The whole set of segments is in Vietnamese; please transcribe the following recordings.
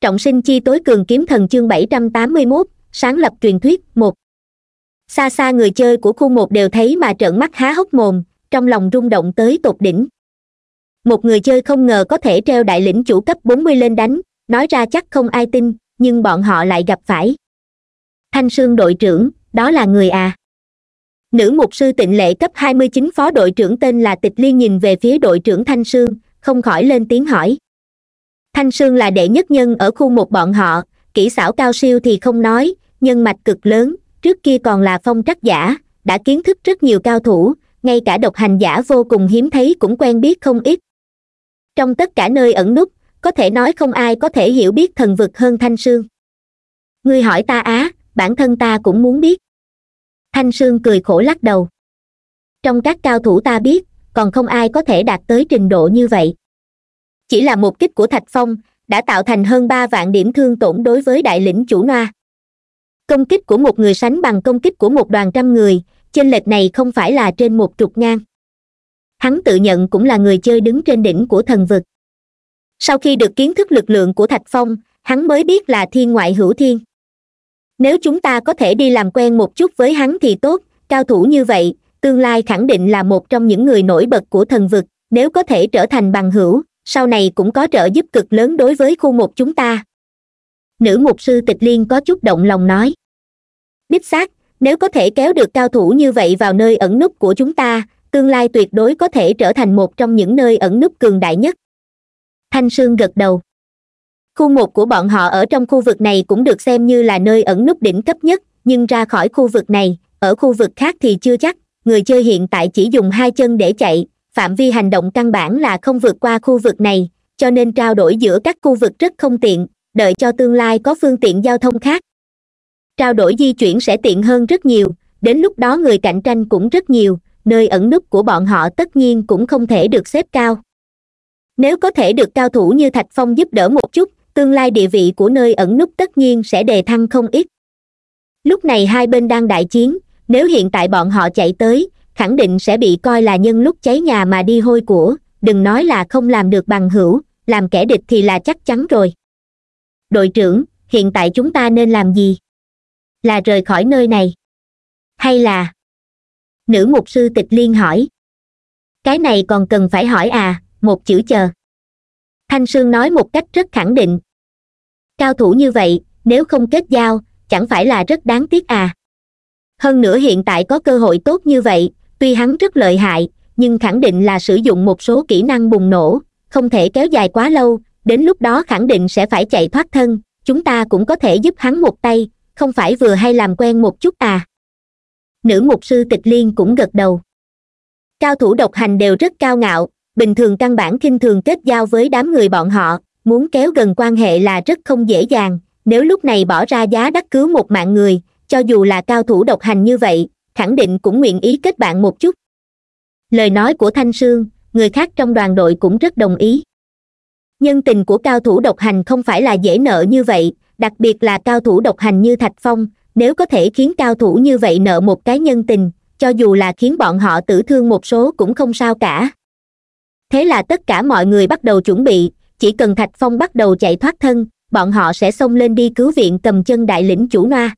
trọng sinh chi tối cường kiếm thần chương bảy trăm tám mươi mốt sáng lập truyền thuyết một xa xa người chơi của khu một đều thấy mà trợn mắt há hốc mồm trong lòng rung động tới tột đỉnh một người chơi không ngờ có thể treo đại lĩnh chủ cấp bốn mươi lên đánh nói ra chắc không ai tin nhưng bọn họ lại gặp phải thanh sương đội trưởng đó là người à nữ mục sư tịnh lệ cấp hai mươi chín phó đội trưởng tên là tịch liên nhìn về phía đội trưởng thanh sương không khỏi lên tiếng hỏi thanh sương là đệ nhất nhân ở khu một bọn họ kỹ xảo cao siêu thì không nói nhân mạch cực lớn trước kia còn là phong trắc giả đã kiến thức rất nhiều cao thủ ngay cả độc hành giả vô cùng hiếm thấy cũng quen biết không ít trong tất cả nơi ẩn núp có thể nói không ai có thể hiểu biết thần vực hơn thanh sương ngươi hỏi ta á bản thân ta cũng muốn biết thanh sương cười khổ lắc đầu trong các cao thủ ta biết còn không ai có thể đạt tới trình độ như vậy chỉ là một kích của thạch phong đã tạo thành hơn ba vạn điểm thương tổn đối với đại lĩnh chủ noa công kích của một người sánh bằng công kích của một đoàn trăm người chênh lệch này không phải là trên một trục ngang hắn tự nhận cũng là người chơi đứng trên đỉnh của thần vực sau khi được kiến thức lực lượng của thạch phong hắn mới biết là thiên ngoại hữu thiên nếu chúng ta có thể đi làm quen một chút với hắn thì tốt cao thủ như vậy tương lai khẳng định là một trong những người nổi bật của thần vực nếu có thể trở thành bằng hữu sau này cũng có trợ giúp cực lớn đối với khu một chúng ta nữ mục sư tịch liên có chút động lòng nói đích xác nếu có thể kéo được cao thủ như vậy vào nơi ẩn núp của chúng ta tương lai tuyệt đối có thể trở thành một trong những nơi ẩn núp cường đại nhất thanh sương gật đầu khu một của bọn họ ở trong khu vực này cũng được xem như là nơi ẩn núp đỉnh cấp nhất nhưng ra khỏi khu vực này ở khu vực khác thì chưa chắc người chơi hiện tại chỉ dùng hai chân để chạy phạm vi hành động căn bản là không vượt qua khu vực này cho nên trao đổi giữa các khu vực rất không tiện đợi cho tương lai có phương tiện giao thông khác trao đổi di chuyển sẽ tiện hơn rất nhiều đến lúc đó người cạnh tranh cũng rất nhiều nơi ẩn núp của bọn họ tất nhiên cũng không thể được xếp cao nếu có thể được cao thủ như thạch phong giúp đỡ một chút tương lai địa vị của nơi ẩn núp tất nhiên sẽ đề thăng không ít lúc này hai bên đang đại chiến nếu hiện tại bọn họ chạy tới khẳng định sẽ bị coi là nhân lúc cháy nhà mà đi hôi của đừng nói là không làm được bằng hữu làm kẻ địch thì là chắc chắn rồi đội trưởng hiện tại chúng ta nên làm gì là rời khỏi nơi này hay là nữ mục sư tịch liên hỏi cái này còn cần phải hỏi à một chữ chờ thanh sương nói một cách rất khẳng định cao thủ như vậy nếu không kết giao chẳng phải là rất đáng tiếc à hơn nữa hiện tại có cơ hội tốt như vậy tuy hắn rất lợi hại nhưng khẳng định là sử dụng một số kỹ năng bùng nổ không thể kéo dài quá lâu đến lúc đó khẳng định sẽ phải chạy thoát thân chúng ta cũng có thể giúp hắn một tay không phải vừa hay làm quen một chút à nữ mục sư tịch liên cũng gật đầu cao thủ độc hành đều rất cao ngạo bình thường căn bản k thường kết giao với đám người bọn họ muốn kéo gần quan hệ là rất không dễ dàng nếu lúc này bỏ ra giá đắt cứu một mạng người cho dù là cao thủ độc hành như vậy khẳng định cũng nguyện ý kết bạn một chút lời nói của thanh sương người khác trong đoàn đội cũng rất đồng ý nhân tình của cao thủ độc hành không phải là dễ nợ như vậy đặc biệt là cao thủ độc hành như thạch phong nếu có thể khiến cao thủ như vậy nợ một cái nhân tình cho dù là khiến bọn họ tử thương một số cũng không sao cả thế là tất cả mọi người bắt đầu chuẩn bị chỉ cần thạch phong bắt đầu chạy thoát thân bọn họ sẽ xông lên đi cứu viện cầm chân đại lĩnh chủ noa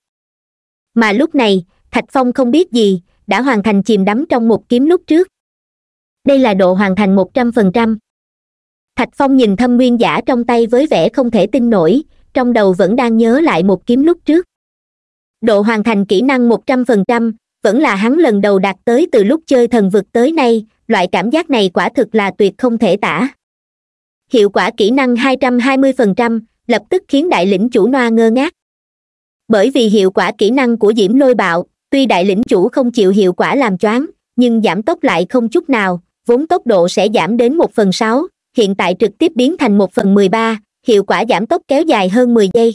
mà lúc này thạch phong không biết gì đã hoàn thành chìm đắm trong một kiếm lúc trước đây là độ hoàn thành một trăm phần trăm thạch phong nhìn thâm nguyên giả trong tay với vẻ không thể tin nổi trong đầu vẫn đang nhớ lại một kiếm lúc trước độ hoàn thành kỹ năng một trăm phần trăm vẫn là hắn lần đầu đạt tới từ lúc chơi thần vực tới nay loại cảm giác này quả thực là tuyệt không thể tả hiệu quả kỹ năng hai trăm hai mươi phần trăm lập tức khiến đại lĩnh chủ noa ngơ ngác bởi vì hiệu quả kỹ năng của diễm lôi bạo tuy đại lĩnh chủ không chịu hiệu quả làm choáng nhưng giảm tốc lại không chút nào vốn tốc độ sẽ giảm đến một phần sáu hiện tại trực tiếp biến thành một phần mười ba hiệu quả giảm tốc kéo dài hơn mười giây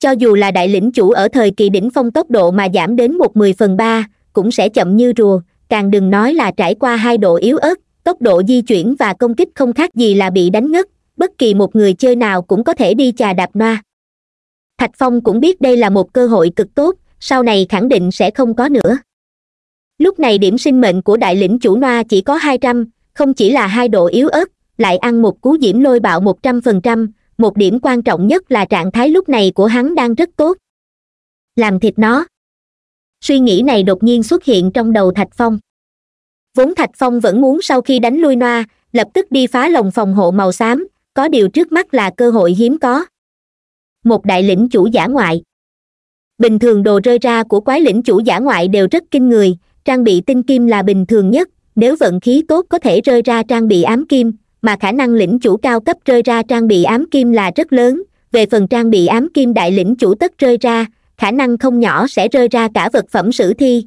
cho dù là đại lĩnh chủ ở thời kỳ đỉnh phong tốc độ mà giảm đến một mười phần ba cũng sẽ chậm như rùa càng đừng nói là trải qua hai độ yếu ớt tốc độ di chuyển và công kích không khác gì là bị đánh ngất bất kỳ một người chơi nào cũng có thể đi chà đạp noa thạch phong cũng biết đây là một cơ hội cực tốt sau này khẳng định sẽ không có nữa lúc này điểm sinh mệnh của đại lĩnh chủ noa chỉ có hai trăm không chỉ là hai độ yếu ớt lại ăn một cú diễm lôi bạo một trăm phần trăm một điểm quan trọng nhất là trạng thái lúc này của hắn đang rất tốt làm thịt nó suy nghĩ này đột nhiên xuất hiện trong đầu thạch phong vốn thạch phong vẫn muốn sau khi đánh lui noa lập tức đi phá lồng phòng hộ màu xám có điều trước mắt là cơ hội hiếm có một đại lĩnh chủ giả ngoại bình thường đồ rơi ra của quái lĩnh chủ giả ngoại đều rất kinh người trang bị tinh kim là bình thường nhất nếu vận khí tốt có thể rơi ra trang bị ám kim mà khả năng lĩnh chủ cao cấp rơi ra trang bị ám kim là rất lớn về phần trang bị ám kim đại lĩnh chủ tất rơi ra khả năng không nhỏ sẽ rơi ra cả vật phẩm sử thi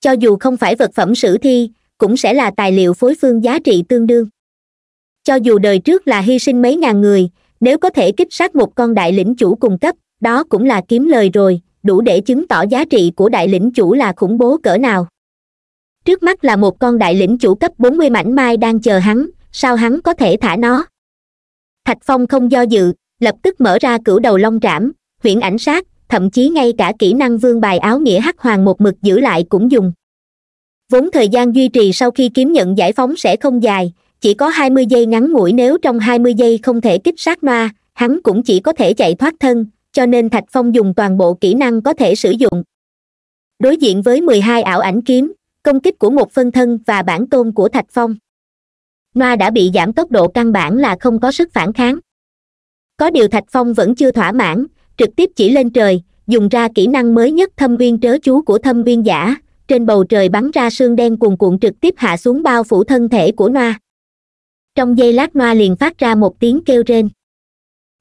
cho dù không phải vật phẩm sử thi cũng sẽ là tài liệu phối phương giá trị tương đương cho dù đời trước là hy sinh mấy ngàn người nếu có thể kích sát một con đại lĩnh chủ cung cấp đó cũng là kiếm lời rồi đủ để chứng tỏ giá trị của đại lĩnh chủ là khủng bố cỡ nào trước mắt là một con đại lĩnh chủ cấp bốn mươi mảnh mai đang chờ hắn sao hắn có thể thả nó thạch phong không do dự lập tức mở ra cửu đầu long trảm huyễn ảnh sát thậm chí ngay cả kỹ năng vương bài áo nghĩa hắc hoàng một mực giữ lại cũng dùng vốn thời gian duy trì sau khi kiếm nhận giải phóng sẽ không dài chỉ có hai mươi giây ngắn ngủi nếu trong hai mươi giây không thể kích sát noa hắn cũng chỉ có thể chạy thoát thân cho nên thạch phong dùng toàn bộ kỹ năng có thể sử dụng đối diện với mười hai ảo ảnh kiếm công kích của một phân thân và bản tôn của thạch phong noa đã bị giảm tốc độ căn bản là không có sức phản kháng có điều thạch phong vẫn chưa thỏa mãn trực tiếp chỉ lên trời dùng ra kỹ năng mới nhất thâm viên trớ chú của thâm viên giả trên bầu trời bắn ra sương đen cuồn cuộn trực tiếp hạ xuống bao phủ thân thể của noa trong giây lát noa liền phát ra một tiếng kêu rên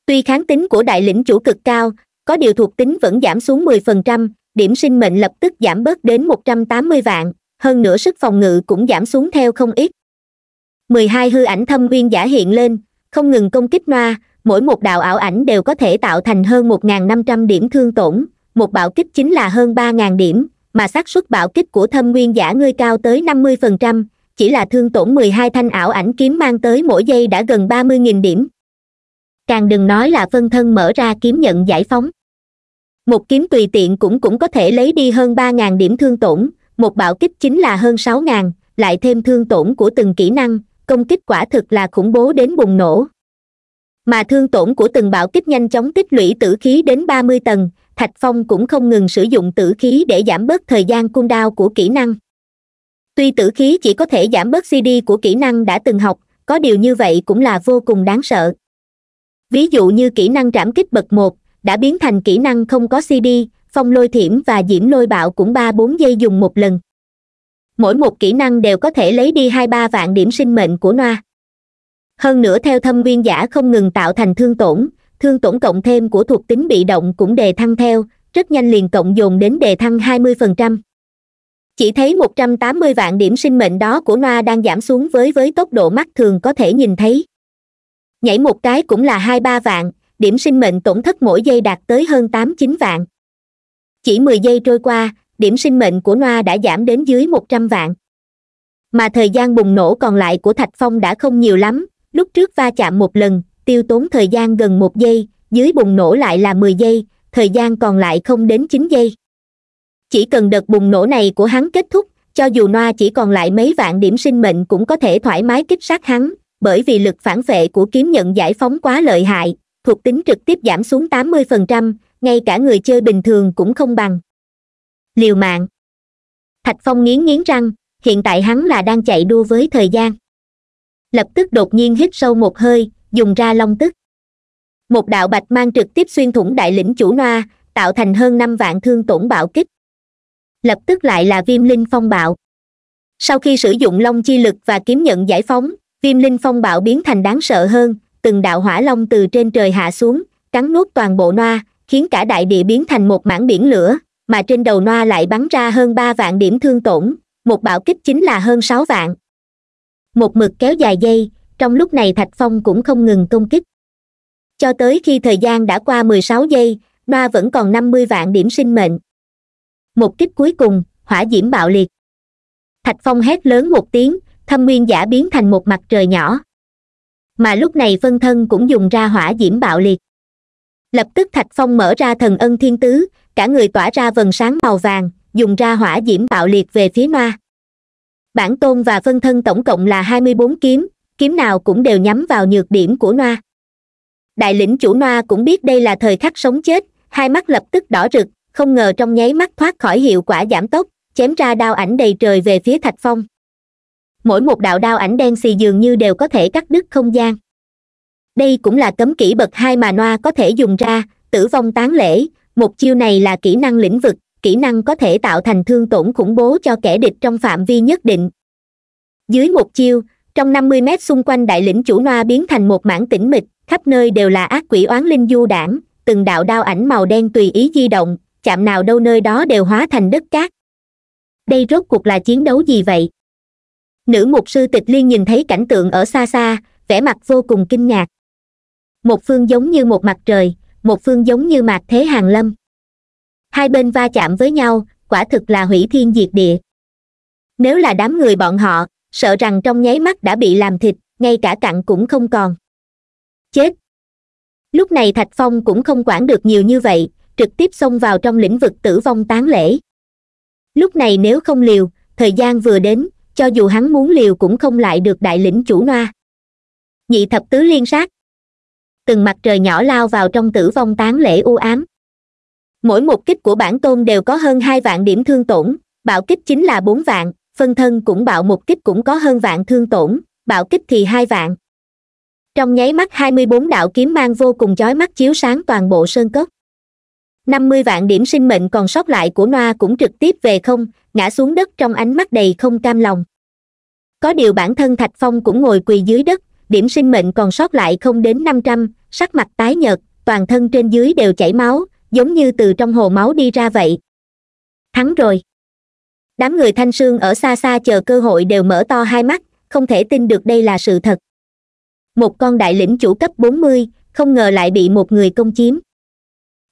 tuy kháng tính của đại lĩnh chủ cực cao có điều thuộc tính vẫn giảm xuống mười phần trăm điểm sinh mệnh lập tức giảm bớt đến một trăm tám mươi vạn hơn nữa sức phòng ngự cũng giảm xuống theo không ít mười hai hư ảnh thâm nguyên giả hiện lên không ngừng công kích noa mỗi một đạo ảo ảnh đều có thể tạo thành hơn một n năm trăm điểm thương tổn một bạo kích chính là hơn ba n điểm mà xác suất bạo kích của thâm nguyên giả ngươi cao tới năm mươi phần trăm chỉ là thương tổn mười hai thanh ảo ảnh kiếm mang tới mỗi giây đã gần ba mươi nghìn điểm càng đừng nói là phân thân mở ra kiếm nhận giải phóng một kiếm tùy tiện cũng cũng có thể lấy đi hơn ba ngàn điểm thương tổn một bạo kích chính là hơn sáu ngàn lại thêm thương tổn của từng kỹ năng công kích quả thực là khủng bố đến bùng nổ mà thương tổn của từng bạo kích nhanh chóng tích lũy tử khí đến ba mươi tầng thạch phong cũng không ngừng sử dụng tử khí để giảm bớt thời gian cung đao của kỹ năng tuy tử khí chỉ có thể giảm bớt cd của kỹ năng đã từng học có điều như vậy cũng là vô cùng đáng sợ ví dụ như kỹ năng trảm kích bậc một đã biến thành kỹ năng không có cd phong lôi thiểm và diễm lôi bạo cũng ba bốn giây dùng một lần mỗi một kỹ năng đều có thể lấy đi hai ba vạn điểm sinh mệnh của noa hơn nữa theo thâm viên giả không ngừng tạo thành thương tổn thương tổn cộng thêm của thuộc tính bị động cũng đề thăng theo rất nhanh liền cộng dồn đến đề thăng 20%. Chỉ thấy 180 vạn điểm sinh mệnh đó của Noa đang giảm xuống với với tốc độ mắt thường có thể nhìn thấy nhảy một cái cũng là hai ba vạn điểm sinh mệnh tổn thất mỗi giây đạt tới hơn tám chín vạn chỉ mười giây trôi qua điểm sinh mệnh của noa đã giảm đến dưới một trăm vạn mà thời gian bùng nổ còn lại của thạch phong đã không nhiều lắm lúc trước va chạm một lần tiêu tốn thời gian gần một giây dưới bùng nổ lại là mười giây thời gian còn lại không đến chín giây chỉ cần đợt bùng nổ này của hắn kết thúc cho dù noa chỉ còn lại mấy vạn điểm sinh mệnh cũng có thể thoải mái kích sát hắn bởi vì lực phản vệ của kiếm nhận giải phóng quá lợi hại thuộc tính trực tiếp giảm xuống 80%, ngay cả người chơi bình thường cũng không bằng liều mạng thạch phong nghiến nghiến răng hiện tại hắn là đang chạy đua với thời gian lập tức đột nhiên hít sâu một hơi dùng ra long tức một đạo bạch mang trực tiếp xuyên thủng đại lĩnh chủ noa tạo thành hơn năm vạn thương tổn bạo kích lập tức lại là viêm linh phong bạo sau khi sử dụng long chi lực và kiếm nhận giải phóng viêm linh phong bạo biến thành đáng sợ hơn từng đạo hỏa long từ trên trời hạ xuống cắn nuốt toàn bộ noa khiến cả đại địa biến thành một mảng biển lửa mà trên đầu noa lại bắn ra hơn ba vạn điểm thương tổn một bạo kích chính là hơn sáu vạn một mực kéo dài dây trong lúc này thạch phong cũng không ngừng công kích cho tới khi thời gian đã qua mười sáu giây noa vẫn còn năm mươi vạn điểm sinh mệnh một kích cuối cùng hỏa diễm bạo liệt thạch phong hét lớn một tiếng thâm nguyên giả biến thành một mặt trời nhỏ mà lúc này phân thân cũng dùng ra hỏa diễm bạo liệt lập tức thạch phong mở ra thần ân thiên tứ cả người tỏa ra vần sáng màu vàng dùng ra hỏa diễm bạo liệt về phía Noa. bản tôn và phân thân tổng cộng là hai mươi bốn kiếm kiếm nào cũng đều nhắm vào nhược điểm của noa đại lĩnh chủ noa cũng biết đây là thời khắc sống chết hai mắt lập tức đỏ rực không ngờ trong nháy mắt thoát khỏi hiệu quả giảm tốc chém ra đao ảnh đầy trời về phía thạch phong mỗi một đạo đao ảnh đen xì dường như đều có thể cắt đứt không gian đây cũng là cấm kỹ bậc hai mà noa có thể dùng ra tử vong tán lễ một chiêu này là kỹ năng lĩnh vực kỹ năng có thể tạo thành thương tổn khủng bố cho kẻ địch trong phạm vi nhất định dưới một chiêu trong năm mươi mét xung quanh đại lĩnh chủ noa biến thành một mảng tĩnh mịch khắp nơi đều là ác quỷ oán linh du đảng từng đạo đao ảnh màu đen tùy ý di động chạm nào đâu nơi đó đều hóa thành đất cát đây rốt cuộc là chiến đấu gì vậy nữ mục sư tịch liên nhìn thấy cảnh tượng ở xa xa vẻ mặt vô cùng kinh ngạc một phương giống như một mặt trời một phương giống như mạc thế hàng lâm hai bên va chạm với nhau quả thực là hủy thiên diệt địa nếu là đám người bọn họ sợ rằng trong nháy mắt đã bị làm thịt ngay cả cặn cũng không còn chết lúc này thạch phong cũng không quản được nhiều như vậy trực tiếp xông vào trong lĩnh vực tử vong tán lễ lúc này nếu không liều thời gian vừa đến cho dù hắn muốn liều cũng không lại được đại lĩnh chủ noa nhị thập tứ liên sát từng mặt trời nhỏ lao vào trong tử vong tán lễ u ám mỗi một kích của bản tôn đều có hơn hai vạn điểm thương tổn bạo kích chính là bốn vạn phân thân cũng bạo một kích cũng có hơn vạn thương tổn bạo kích thì hai vạn trong nháy mắt hai mươi bốn đạo kiếm mang vô cùng chói mắt chiếu sáng toàn bộ sơn cốc năm mươi vạn điểm sinh mệnh còn sót lại của noa cũng trực tiếp về không ngã xuống đất trong ánh mắt đầy không cam lòng có điều bản thân thạch phong cũng ngồi quỳ dưới đất điểm sinh mệnh còn sót lại không đến năm trăm sắc mặt tái nhợt toàn thân trên dưới đều chảy máu giống như từ trong hồ máu đi ra vậy thắng rồi đám người thanh sương ở xa xa chờ cơ hội đều mở to hai mắt không thể tin được đây là sự thật một con đại lĩnh chủ cấp bốn mươi không ngờ lại bị một người công chiếm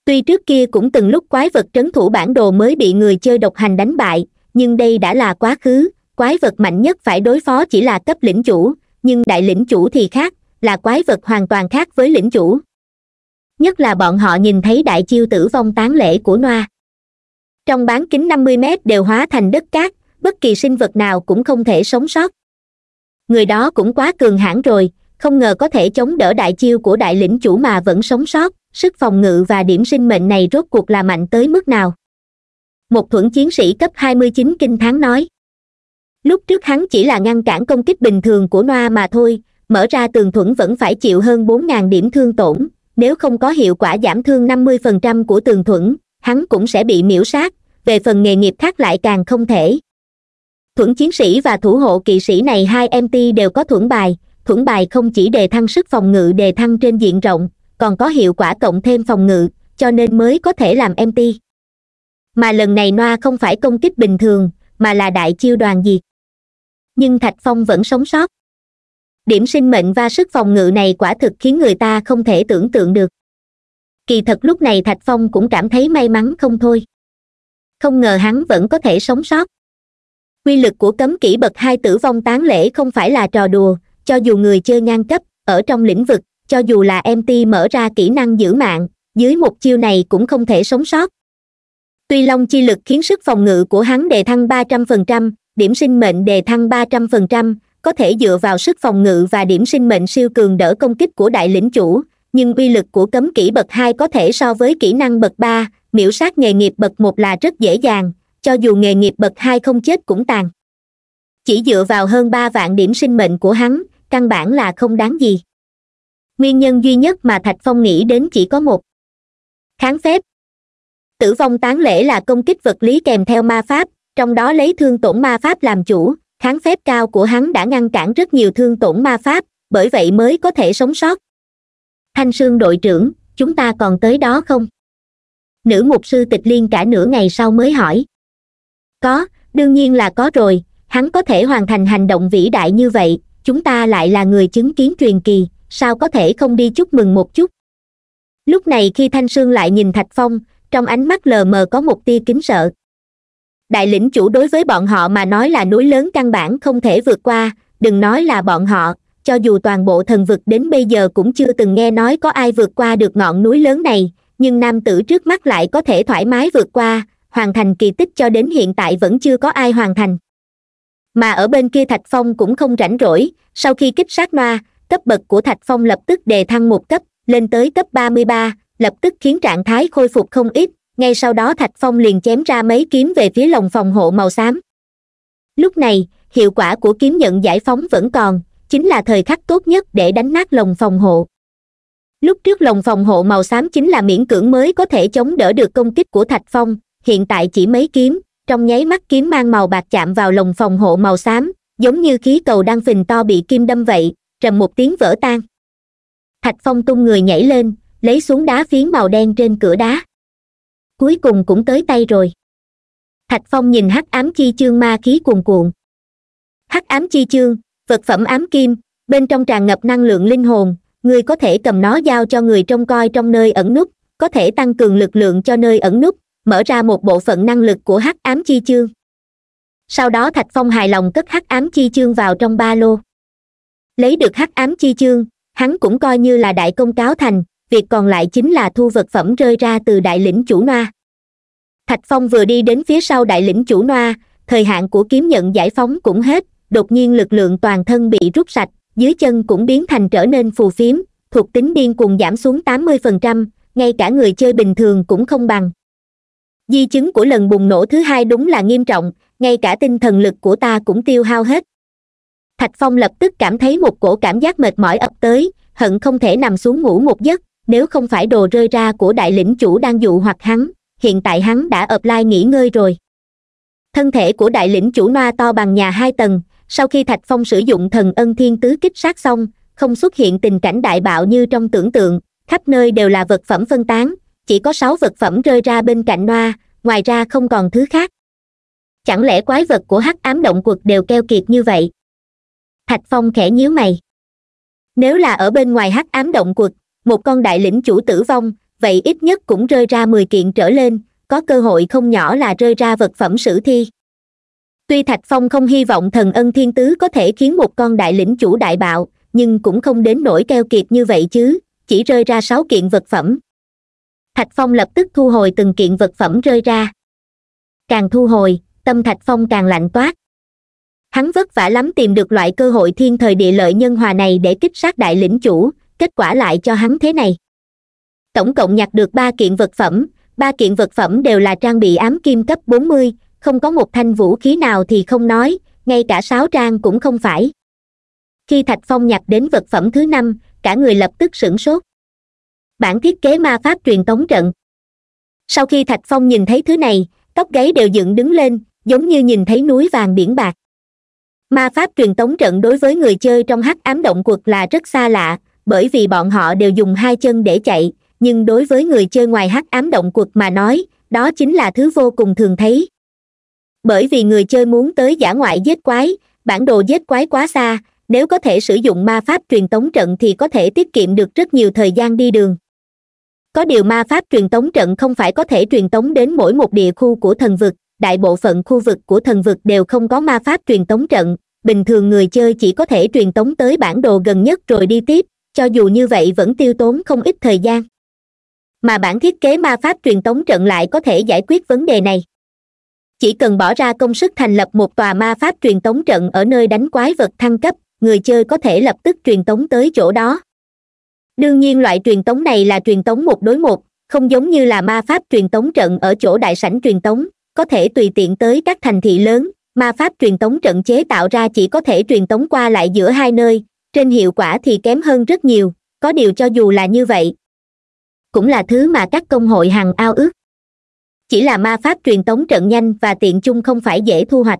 tuy trước kia cũng từng lúc quái vật trấn thủ bản đồ mới bị người chơi độc hành đánh bại nhưng đây đã là quá khứ quái vật mạnh nhất phải đối phó chỉ là cấp lĩnh chủ nhưng đại lĩnh chủ thì khác là quái vật hoàn toàn khác với lĩnh chủ nhất là bọn họ nhìn thấy đại chiêu tử vong tán lễ của noa trong bán kính năm mươi mét đều hóa thành đất cát bất kỳ sinh vật nào cũng không thể sống sót người đó cũng quá cường hãn rồi không ngờ có thể chống đỡ đại chiêu của đại lĩnh chủ mà vẫn sống sót sức phòng ngự và điểm sinh mệnh này rốt cuộc là mạnh tới mức nào một thuẫn chiến sĩ cấp 29 kinh tháng nói lúc trước hắn chỉ là ngăn cản công kích bình thường của noa mà thôi mở ra tường thuẫn vẫn phải chịu hơn 4.000 điểm thương tổn nếu không có hiệu quả giảm thương 50% của tường thuẫn hắn cũng sẽ bị miễu sát về phần nghề nghiệp khác lại càng không thể thuẫn chiến sĩ và thủ hộ kỵ sĩ này hai mt đều có thuẫn bài thuẫn bài không chỉ đề thăng sức phòng ngự đề thăng trên diện rộng còn có hiệu quả cộng thêm phòng ngự cho nên mới có thể làm mt mà lần này noa không phải công kích bình thường mà là đại chiêu đoàn diệt nhưng thạch phong vẫn sống sót điểm sinh mệnh và sức phòng ngự này quả thực khiến người ta không thể tưởng tượng được kỳ thật lúc này thạch phong cũng cảm thấy may mắn không thôi không ngờ hắn vẫn có thể sống sót quy lực của cấm kỹ bậc hai tử vong tán lễ không phải là trò đùa cho dù người chơi ngang cấp ở trong lĩnh vực cho dù là mt mở ra kỹ năng giữ mạng dưới một chiêu này cũng không thể sống sót tuy long chi lực khiến sức phòng ngự của hắn đề thăng ba trăm phần trăm điểm sinh mệnh đề thăng ba trăm phần trăm có thể dựa vào sức phòng ngự và điểm sinh mệnh siêu cường đỡ công kích của đại lĩnh chủ nhưng uy lực của cấm kỹ bậc hai có thể so với kỹ năng bậc ba miễu sát nghề nghiệp bậc một là rất dễ dàng cho dù nghề nghiệp bậc hai không chết cũng tàn chỉ dựa vào hơn ba vạn điểm sinh mệnh của hắn căn bản là không đáng gì nguyên nhân duy nhất mà thạch phong nghĩ đến chỉ có một kháng phép tử vong tán lễ là công kích vật lý kèm theo ma pháp trong đó lấy thương tổn ma pháp làm chủ kháng phép cao của hắn đã ngăn cản rất nhiều thương tổn ma pháp bởi vậy mới có thể sống sót thanh sương đội trưởng chúng ta còn tới đó không nữ mục sư tịch liên cả nửa ngày sau mới hỏi có đương nhiên là có rồi hắn có thể hoàn thành hành động vĩ đại như vậy chúng ta lại là người chứng kiến truyền kỳ sao có thể không đi chúc mừng một chút lúc này khi thanh sương lại nhìn thạch phong trong ánh mắt lờ mờ có một tia kính sợ đại lĩnh chủ đối với bọn họ mà nói là núi lớn căn bản không thể vượt qua đừng nói là bọn họ cho dù toàn bộ thần vực đến bây giờ cũng chưa từng nghe nói có ai vượt qua được ngọn núi lớn này nhưng nam tử trước mắt lại có thể thoải mái vượt qua hoàn thành kỳ tích cho đến hiện tại vẫn chưa có ai hoàn thành mà ở bên kia thạch phong cũng không rảnh rỗi sau khi kích sát noa cấp bậc của thạch phong lập tức đề thăng một cấp lên tới cấp ba mươi ba lập tức khiến trạng thái khôi phục không ít ngay sau đó thạch phong liền chém ra mấy kiếm về phía lồng phòng hộ màu xám lúc này hiệu quả của kiếm nhận giải phóng vẫn còn chính là thời khắc tốt nhất để đánh nát lồng phòng hộ lúc trước lồng phòng hộ màu xám chính là miễn cưỡng mới có thể chống đỡ được công kích của thạch phong hiện tại chỉ mấy kiếm trong nháy mắt kiếm mang màu bạc chạm vào lồng phòng hộ màu xám giống như khí cầu đang phình to bị kim đâm vậy trầm một tiếng vỡ tan thạch phong tung người nhảy lên lấy xuống đá phiến màu đen trên cửa đá cuối cùng cũng tới tay rồi thạch phong nhìn hắc ám chi chương ma khí cuồn cuộn hắc ám chi chương vật phẩm ám kim bên trong tràn ngập năng lượng linh hồn ngươi có thể cầm nó giao cho người trông coi trong nơi ẩn nút có thể tăng cường lực lượng cho nơi ẩn nút mở ra một bộ phận năng lực của hắc ám chi chương sau đó thạch phong hài lòng cất hắc ám chi chương vào trong ba lô lấy được hắc ám chi chương hắn cũng coi như là đại công cáo thành việc còn lại chính là thu vật phẩm rơi ra từ đại lĩnh chủ noa thạch phong vừa đi đến phía sau đại lĩnh chủ noa thời hạn của kiếm nhận giải phóng cũng hết đột nhiên lực lượng toàn thân bị rút sạch dưới chân cũng biến thành trở nên phù phiếm thuộc tính điên cuồng giảm xuống tám mươi phần trăm ngay cả người chơi bình thường cũng không bằng di chứng của lần bùng nổ thứ hai đúng là nghiêm trọng ngay cả tinh thần lực của ta cũng tiêu hao hết thạch phong lập tức cảm thấy một cổ cảm giác mệt mỏi ập tới hận không thể nằm xuống ngủ một giấc nếu không phải đồ rơi ra của đại lĩnh chủ đang dụ hoặc hắn hiện tại hắn đã ập lai nghỉ ngơi rồi thân thể của đại lĩnh chủ noa to bằng nhà hai tầng sau khi thạch phong sử dụng thần ân thiên tứ kích sát xong không xuất hiện tình cảnh đại bạo như trong tưởng tượng khắp nơi đều là vật phẩm phân tán chỉ có sáu vật phẩm rơi ra bên cạnh noa ngoài ra không còn thứ khác chẳng lẽ quái vật của hắc ám động quật đều keo kiệt như vậy thạch phong khẽ nhíu mày nếu là ở bên ngoài hắc ám động quật một con đại lĩnh chủ tử vong vậy ít nhất cũng rơi ra mười kiện trở lên có cơ hội không nhỏ là rơi ra vật phẩm sử thi tuy thạch phong không hy vọng thần ân thiên tứ có thể khiến một con đại lĩnh chủ đại bạo nhưng cũng không đến nỗi keo kiệt như vậy chứ chỉ rơi ra sáu kiện vật phẩm thạch phong lập tức thu hồi từng kiện vật phẩm rơi ra càng thu hồi tâm thạch phong càng lạnh toát hắn vất vả lắm tìm được loại cơ hội thiên thời địa lợi nhân hòa này để kích sát đại lĩnh chủ kết quả lại cho hắn thế này tổng cộng nhặt được ba kiện vật phẩm ba kiện vật phẩm đều là trang bị ám kim cấp bốn mươi không có một thanh vũ khí nào thì không nói ngay cả sáu trang cũng không phải khi thạch phong nhặt đến vật phẩm thứ năm cả người lập tức sửng sốt bản thiết kế ma pháp truyền tống trận sau khi thạch phong nhìn thấy thứ này tóc gáy đều dựng đứng lên giống như nhìn thấy núi vàng biển bạc ma pháp truyền tống trận đối với người chơi trong hắc ám động quật là rất xa lạ bởi vì bọn họ đều dùng hai chân để chạy nhưng đối với người chơi ngoài hắc ám động quật mà nói đó chính là thứ vô cùng thường thấy bởi vì người chơi muốn tới giả ngoại giết quái bản đồ giết quái quá xa nếu có thể sử dụng ma pháp truyền tống trận thì có thể tiết kiệm được rất nhiều thời gian đi đường có điều ma pháp truyền tống trận không phải có thể truyền tống đến mỗi một địa khu của thần vực đại bộ phận khu vực của thần vực đều không có ma pháp truyền tống trận bình thường người chơi chỉ có thể truyền tống tới bản đồ gần nhất rồi đi tiếp cho dù như vậy vẫn tiêu tốn không ít thời gian mà bản thiết kế ma pháp truyền tống trận lại có thể giải quyết vấn đề này chỉ cần bỏ ra công sức thành lập một tòa ma pháp truyền tống trận ở nơi đánh quái vật thăng cấp người chơi có thể lập tức truyền tống tới chỗ đó đương nhiên loại truyền tống này là truyền tống một đối một không giống như là ma pháp truyền tống trận ở chỗ đại sảnh truyền tống có thể tùy tiện tới các thành thị lớn ma pháp truyền tống trận chế tạo ra chỉ có thể truyền tống qua lại giữa hai nơi trên hiệu quả thì kém hơn rất nhiều có điều cho dù là như vậy cũng là thứ mà các công hội hằng ao ước chỉ là ma pháp truyền tống trận nhanh và tiện chung không phải dễ thu hoạch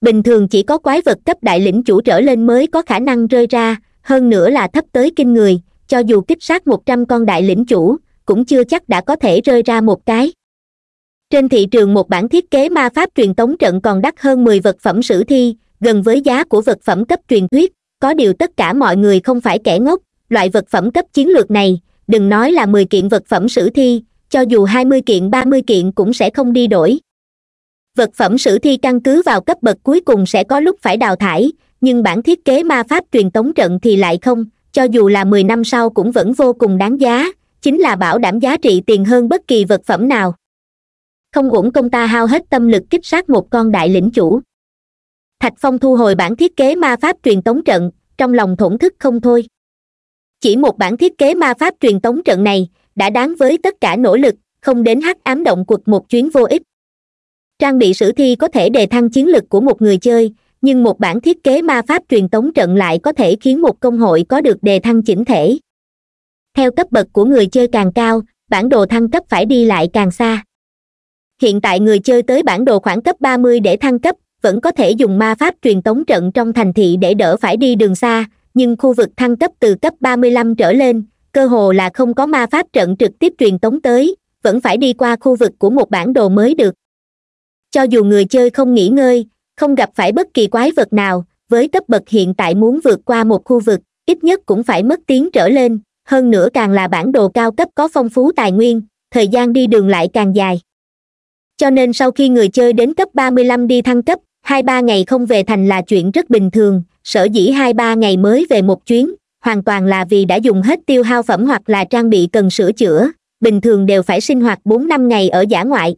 bình thường chỉ có quái vật cấp đại lĩnh chủ trở lên mới có khả năng rơi ra hơn nữa là thấp tới kinh người cho dù kích sát một trăm con đại lĩnh chủ cũng chưa chắc đã có thể rơi ra một cái trên thị trường một bản thiết kế ma pháp truyền tống trận còn đắt hơn mười vật phẩm sử thi gần với giá của vật phẩm cấp truyền thuyết có điều tất cả mọi người không phải kẻ ngốc loại vật phẩm cấp chiến lược này đừng nói là mười kiện vật phẩm sử thi cho dù hai mươi kiện ba mươi kiện cũng sẽ không đi đổi vật phẩm sử thi căn cứ vào cấp bậc cuối cùng sẽ có lúc phải đào thải nhưng bản thiết kế ma pháp truyền tống trận thì lại không cho dù là mười năm sau cũng vẫn vô cùng đáng giá chính là bảo đảm giá trị tiền hơn bất kỳ vật phẩm nào không uổng công ta hao hết tâm lực kích sát một con đại lĩnh chủ thạch phong thu hồi bản thiết kế ma pháp truyền tống trận trong lòng thổn thức không thôi chỉ một bản thiết kế ma pháp truyền tống trận này đã đáng với tất cả nỗ lực không đến hắc ám động cuộc một chuyến vô ích trang bị sử thi có thể đề thăng chiến lực của một người chơi nhưng một bản thiết kế ma pháp truyền tống trận lại có thể khiến một công hội có được đề thăng chỉnh thể theo cấp bậc của người chơi càng cao bản đồ thăng cấp phải đi lại càng xa hiện tại người chơi tới bản đồ khoảng cấp 30 để thăng cấp vẫn có thể dùng ma pháp truyền tống trận trong thành thị để đỡ phải đi đường xa nhưng khu vực thăng cấp từ cấp 35 trở lên cơ hồ là không có ma pháp trận trực tiếp truyền tống tới vẫn phải đi qua khu vực của một bản đồ mới được cho dù người chơi không nghỉ ngơi không gặp phải bất kỳ quái vật nào với cấp bậc hiện tại muốn vượt qua một khu vực ít nhất cũng phải mất tiếng trở lên hơn nữa càng là bản đồ cao cấp có phong phú tài nguyên thời gian đi đường lại càng dài cho nên sau khi người chơi đến cấp 35 đi thăng cấp 2-3 ngày không về thành là chuyện rất bình thường sở dĩ 2-3 ngày mới về một chuyến hoàn toàn là vì đã dùng hết tiêu hao phẩm hoặc là trang bị cần sửa chữa bình thường đều phải sinh hoạt 4-5 ngày ở giả ngoại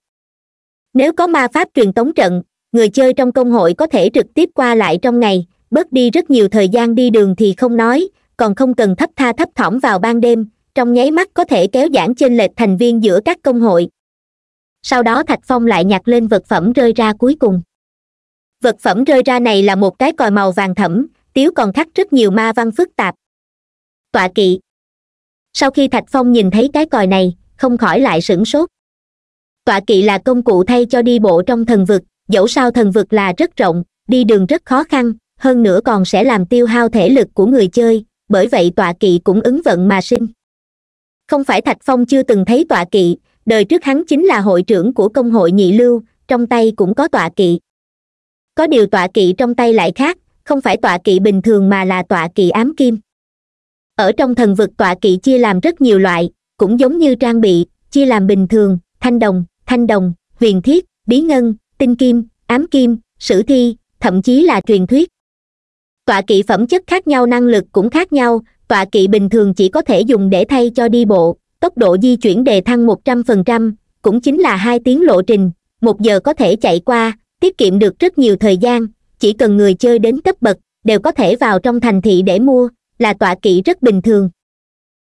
nếu có ma pháp truyền tống trận người chơi trong công hội có thể trực tiếp qua lại trong ngày bớt đi rất nhiều thời gian đi đường thì không nói còn không cần thấp tha thấp thỏm vào ban đêm trong nháy mắt có thể kéo giãn chênh lệch thành viên giữa các công hội sau đó thạch phong lại nhặt lên vật phẩm rơi ra cuối cùng vật phẩm rơi ra này là một cái còi màu vàng thẫm tiếu còn khắc rất nhiều ma văn phức tạp tọa kỵ sau khi thạch phong nhìn thấy cái còi này không khỏi lại sửng sốt tọa kỵ là công cụ thay cho đi bộ trong thần vực dẫu sao thần vực là rất rộng đi đường rất khó khăn hơn nữa còn sẽ làm tiêu hao thể lực của người chơi bởi vậy tọa kỵ cũng ứng vận mà sinh không phải thạch phong chưa từng thấy tọa kỵ đời trước hắn chính là hội trưởng của công hội nhị lưu trong tay cũng có tọa kỵ có điều tọa kỵ trong tay lại khác không phải tọa kỵ bình thường mà là tọa kỵ ám kim ở trong thần vực tọa kỵ chia làm rất nhiều loại cũng giống như trang bị chia làm bình thường thanh đồng thanh đồng huyền thiết bí ngân tinh kim ám kim sử thi thậm chí là truyền thuyết tọa kỵ phẩm chất khác nhau năng lực cũng khác nhau tọa kỵ bình thường chỉ có thể dùng để thay cho đi bộ tốc độ di chuyển đề thăng 100%, cũng chính là hai tiếng lộ trình, một giờ có thể chạy qua, tiết kiệm được rất nhiều thời gian, chỉ cần người chơi đến cấp bậc, đều có thể vào trong thành thị để mua, là tọa kỵ rất bình thường.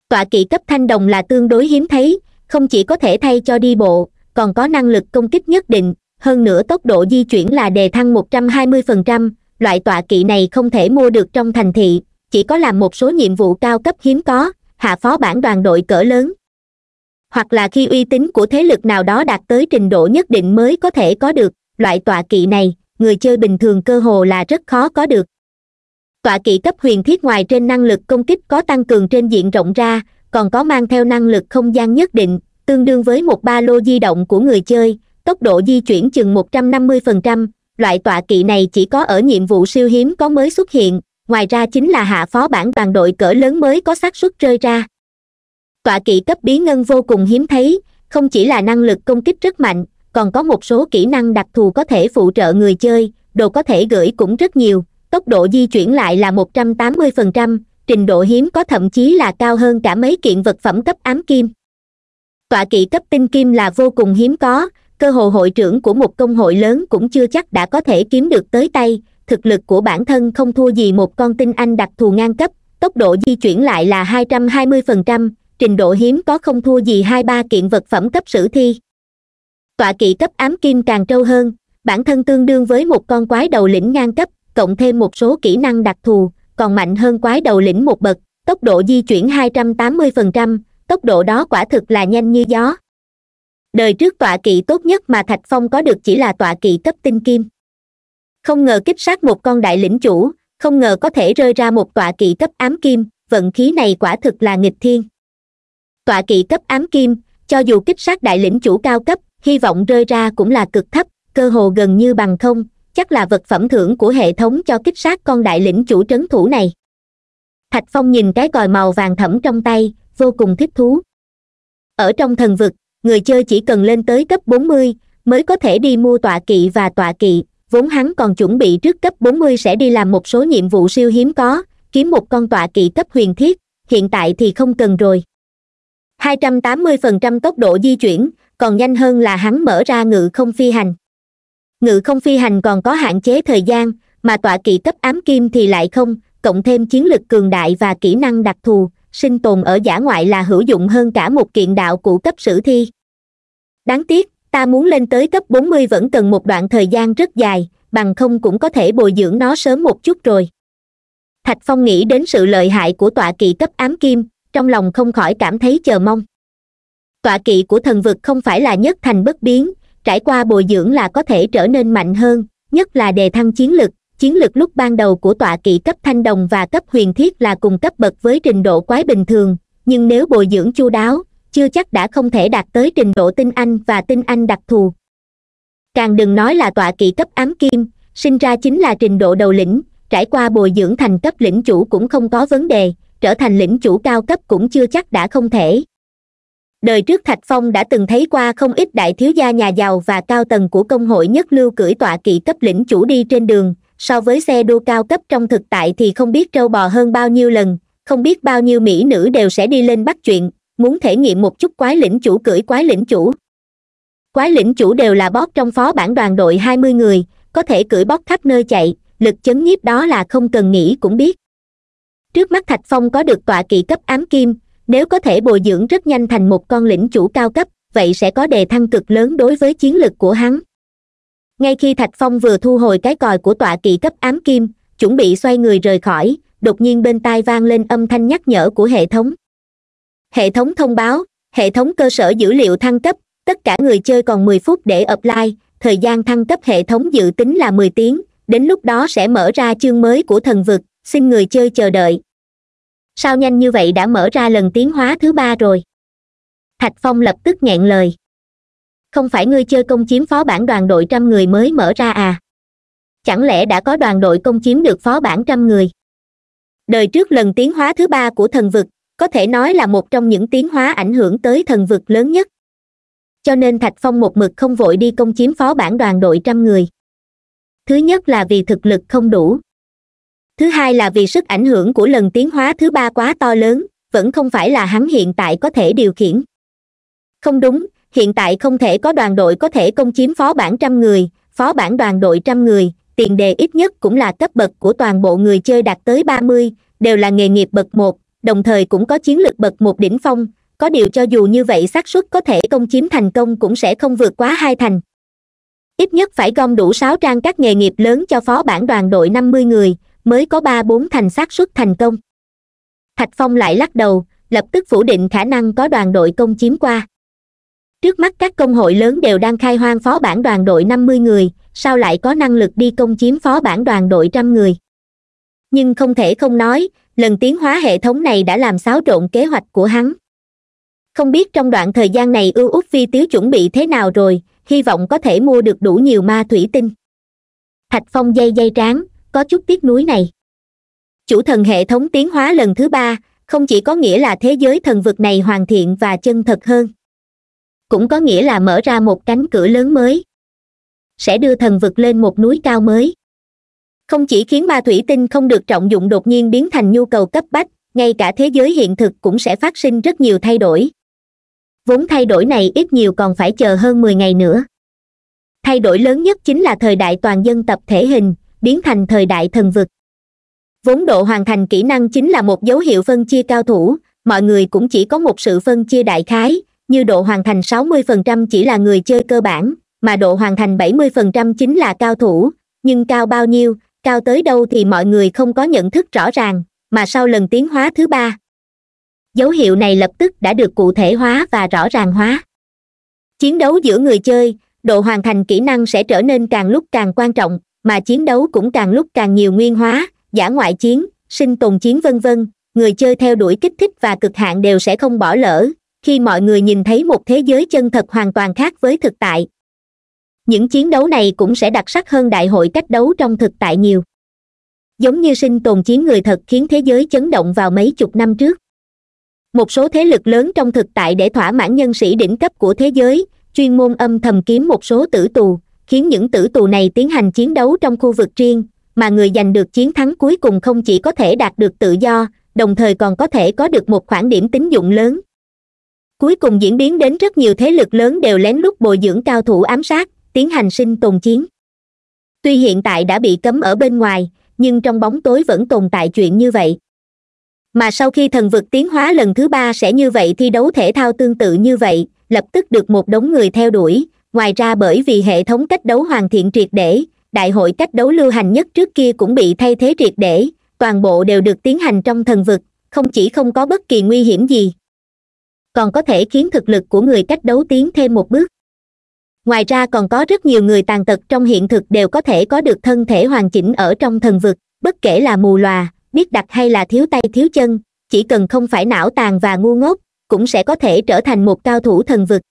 Tọa kỵ cấp thanh đồng là tương đối hiếm thấy, không chỉ có thể thay cho đi bộ, còn có năng lực công kích nhất định, hơn nữa tốc độ di chuyển là đề thăng 120%, loại tọa kỵ này không thể mua được trong thành thị, chỉ có làm một số nhiệm vụ cao cấp hiếm có, hạ phó bản đoàn đội cỡ lớn, hoặc là khi uy tín của thế lực nào đó đạt tới trình độ nhất định mới có thể có được loại tọa kỵ này người chơi bình thường cơ hồ là rất khó có được tọa kỵ cấp huyền thiết ngoài trên năng lực công kích có tăng cường trên diện rộng ra còn có mang theo năng lực không gian nhất định tương đương với một ba lô di động của người chơi tốc độ di chuyển chừng một trăm năm mươi phần trăm loại tọa kỵ này chỉ có ở nhiệm vụ siêu hiếm có mới xuất hiện ngoài ra chính là hạ phó bản đoàn đội cỡ lớn mới có xác suất rơi ra tọa kỵ cấp bí ngân vô cùng hiếm thấy không chỉ là năng lực công kích rất mạnh còn có một số kỹ năng đặc thù có thể phụ trợ người chơi đồ có thể gửi cũng rất nhiều tốc độ di chuyển lại là một trăm tám mươi phần trăm trình độ hiếm có thậm chí là cao hơn cả mấy kiện vật phẩm cấp ám kim tọa kỵ cấp tinh kim là vô cùng hiếm có cơ hồ hội trưởng của một công hội lớn cũng chưa chắc đã có thể kiếm được tới tay thực lực của bản thân không thua gì một con tinh anh đặc thù ngang cấp tốc độ di chuyển lại là hai trăm hai mươi phần trăm trình độ hiếm có không thua gì hai ba kiện vật phẩm cấp sử thi tọa kỵ cấp ám kim càng trâu hơn bản thân tương đương với một con quái đầu lĩnh ngang cấp cộng thêm một số kỹ năng đặc thù còn mạnh hơn quái đầu lĩnh một bậc tốc độ di chuyển 280%, tốc độ đó quả thực là nhanh như gió đời trước tọa kỵ tốt nhất mà thạch phong có được chỉ là tọa kỵ cấp tinh kim không ngờ kích sát một con đại lĩnh chủ không ngờ có thể rơi ra một tọa kỵ cấp ám kim vận khí này quả thực là nghịch thiên tọa kỵ cấp ám kim cho dù kích sát đại lĩnh chủ cao cấp hy vọng rơi ra cũng là cực thấp cơ hồ gần như bằng không chắc là vật phẩm thưởng của hệ thống cho kích sát con đại lĩnh chủ trấn thủ này thạch phong nhìn cái còi màu vàng thẫm trong tay vô cùng thích thú ở trong thần vực người chơi chỉ cần lên tới cấp 40 mới có thể đi mua tọa kỵ và tọa kỵ vốn hắn còn chuẩn bị trước cấp 40 sẽ đi làm một số nhiệm vụ siêu hiếm có kiếm một con tọa kỵ cấp huyền thiết hiện tại thì không cần rồi 280% tốc độ di chuyển còn nhanh hơn là hắn mở ra ngự không phi hành ngự không phi hành còn có hạn chế thời gian mà tọa kỵ cấp ám kim thì lại không cộng thêm chiến lực cường đại và kỹ năng đặc thù sinh tồn ở giả ngoại là hữu dụng hơn cả một kiện đạo cụ cấp sử thi đáng tiếc ta muốn lên tới cấp 40 vẫn cần một đoạn thời gian rất dài bằng không cũng có thể bồi dưỡng nó sớm một chút rồi thạch phong nghĩ đến sự lợi hại của tọa kỵ cấp ám kim trong lòng không khỏi cảm thấy chờ mong tọa kỵ của thần vực không phải là nhất thành bất biến trải qua bồi dưỡng là có thể trở nên mạnh hơn nhất là đề thăng chiến lực chiến lực lúc ban đầu của tọa kỵ cấp thanh đồng và cấp huyền thiết là cùng cấp bậc với trình độ quái bình thường nhưng nếu bồi dưỡng chu đáo chưa chắc đã không thể đạt tới trình độ tinh anh và tinh anh đặc thù càng đừng nói là tọa kỵ cấp ám kim sinh ra chính là trình độ đầu lĩnh trải qua bồi dưỡng thành cấp lĩnh chủ cũng không có vấn đề trở thành lĩnh chủ cao cấp cũng chưa chắc đã không thể đời trước thạch phong đã từng thấy qua không ít đại thiếu gia nhà giàu và cao tầng của công hội nhất lưu cưỡi tọa kỵ cấp lĩnh chủ đi trên đường so với xe đua cao cấp trong thực tại thì không biết trâu bò hơn bao nhiêu lần không biết bao nhiêu mỹ nữ đều sẽ đi lên bắt chuyện muốn thể nghiệm một chút quái lĩnh chủ cưỡi quái lĩnh chủ quái lĩnh chủ đều là bóp trong phó bản đoàn đội hai mươi người có thể cưỡi bóp khắp nơi chạy lực chấn nhiếp đó là không cần nghĩ cũng biết trước mắt thạch phong có được tọa kỵ cấp ám kim nếu có thể bồi dưỡng rất nhanh thành một con lĩnh chủ cao cấp vậy sẽ có đề thăng cực lớn đối với chiến lực của hắn ngay khi thạch phong vừa thu hồi cái còi của tọa kỵ cấp ám kim chuẩn bị xoay người rời khỏi đột nhiên bên tai vang lên âm thanh nhắc nhở của hệ thống hệ thống thông báo hệ thống cơ sở dữ liệu thăng cấp tất cả người chơi còn mười phút để apply thời gian thăng cấp hệ thống dự tính là mười tiếng đến lúc đó sẽ mở ra chương mới của thần vực xin người chơi chờ đợi sao nhanh như vậy đã mở ra lần tiến hóa thứ ba rồi thạch phong lập tức nghẹn lời không phải ngươi chơi công chiếm phó bản đoàn đội trăm người mới mở ra à chẳng lẽ đã có đoàn đội công chiếm được phó bản trăm người đời trước lần tiến hóa thứ ba của thần vực có thể nói là một trong những tiến hóa ảnh hưởng tới thần vực lớn nhất cho nên thạch phong một mực không vội đi công chiếm phó bản đoàn đội trăm người thứ nhất là vì thực lực không đủ thứ hai là vì sức ảnh hưởng của lần tiến hóa thứ ba quá to lớn vẫn không phải là hắn hiện tại có thể điều khiển không đúng hiện tại không thể có đoàn đội có thể công chiếm phó bản trăm người phó bản đoàn đội trăm người tiền đề ít nhất cũng là cấp bậc của toàn bộ người chơi đạt tới ba mươi đều là nghề nghiệp bậc một đồng thời cũng có chiến lược bậc một đỉnh phong có điều cho dù như vậy xác suất có thể công chiếm thành công cũng sẽ không vượt quá hai thành ít nhất phải gom đủ sáu trang các nghề nghiệp lớn cho phó bản đoàn đội năm mươi người mới có ba bốn thành xác suất thành công thạch phong lại lắc đầu lập tức phủ định khả năng có đoàn đội công chiếm qua trước mắt các công hội lớn đều đang khai hoang phó bản đoàn đội năm mươi người sao lại có năng lực đi công chiếm phó bản đoàn đội trăm người nhưng không thể không nói lần tiến hóa hệ thống này đã làm xáo trộn kế hoạch của hắn không biết trong đoạn thời gian này ưu út phi tiếu chuẩn bị thế nào rồi hy vọng có thể mua được đủ nhiều ma thủy tinh thạch phong dây dây tráng có chút tiếc nuối này chủ thần hệ thống tiến hóa lần thứ ba không chỉ có nghĩa là thế giới thần vực này hoàn thiện và chân thật hơn cũng có nghĩa là mở ra một cánh cửa lớn mới sẽ đưa thần vực lên một núi cao mới không chỉ khiến ma thủy tinh không được trọng dụng đột nhiên biến thành nhu cầu cấp bách ngay cả thế giới hiện thực cũng sẽ phát sinh rất nhiều thay đổi vốn thay đổi này ít nhiều còn phải chờ hơn mười ngày nữa thay đổi lớn nhất chính là thời đại toàn dân tập thể hình biến thành thời đại thần vực vốn độ hoàn thành kỹ năng chính là một dấu hiệu phân chia cao thủ mọi người cũng chỉ có một sự phân chia đại khái như độ hoàn thành 60% chỉ là người chơi cơ bản mà độ hoàn thành 70% chính là cao thủ nhưng cao bao nhiêu cao tới đâu thì mọi người không có nhận thức rõ ràng mà sau lần tiến hóa thứ ba dấu hiệu này lập tức đã được cụ thể hóa và rõ ràng hóa chiến đấu giữa người chơi độ hoàn thành kỹ năng sẽ trở nên càng lúc càng quan trọng mà chiến đấu cũng càng lúc càng nhiều nguyên hóa giả ngoại chiến sinh tồn chiến vân vân người chơi theo đuổi kích thích và cực hạn đều sẽ không bỏ lỡ khi mọi người nhìn thấy một thế giới chân thật hoàn toàn khác với thực tại những chiến đấu này cũng sẽ đặc sắc hơn đại hội cách đấu trong thực tại nhiều giống như sinh tồn chiến người thật khiến thế giới chấn động vào mấy chục năm trước một số thế lực lớn trong thực tại để thỏa mãn nhân sĩ đỉnh cấp của thế giới chuyên môn âm thầm kiếm một số tử tù khiến những tử tù này tiến hành chiến đấu trong khu vực riêng mà người giành được chiến thắng cuối cùng không chỉ có thể đạt được tự do đồng thời còn có thể có được một khoản điểm tín dụng lớn cuối cùng diễn biến đến rất nhiều thế lực lớn đều lén lút bồi dưỡng cao thủ ám sát tiến hành sinh tồn chiến tuy hiện tại đã bị cấm ở bên ngoài nhưng trong bóng tối vẫn tồn tại chuyện như vậy mà sau khi thần vực tiến hóa lần thứ ba sẽ như vậy thi đấu thể thao tương tự như vậy lập tức được một đống người theo đuổi ngoài ra bởi vì hệ thống cách đấu hoàn thiện triệt để đại hội cách đấu lưu hành nhất trước kia cũng bị thay thế triệt để toàn bộ đều được tiến hành trong thần vực không chỉ không có bất kỳ nguy hiểm gì còn có thể khiến thực lực của người cách đấu tiến thêm một bước ngoài ra còn có rất nhiều người tàn tật trong hiện thực đều có thể có được thân thể hoàn chỉnh ở trong thần vực bất kể là mù lòa biết đặt hay là thiếu tay thiếu chân chỉ cần không phải não tàn và ngu ngốc cũng sẽ có thể trở thành một cao thủ thần vực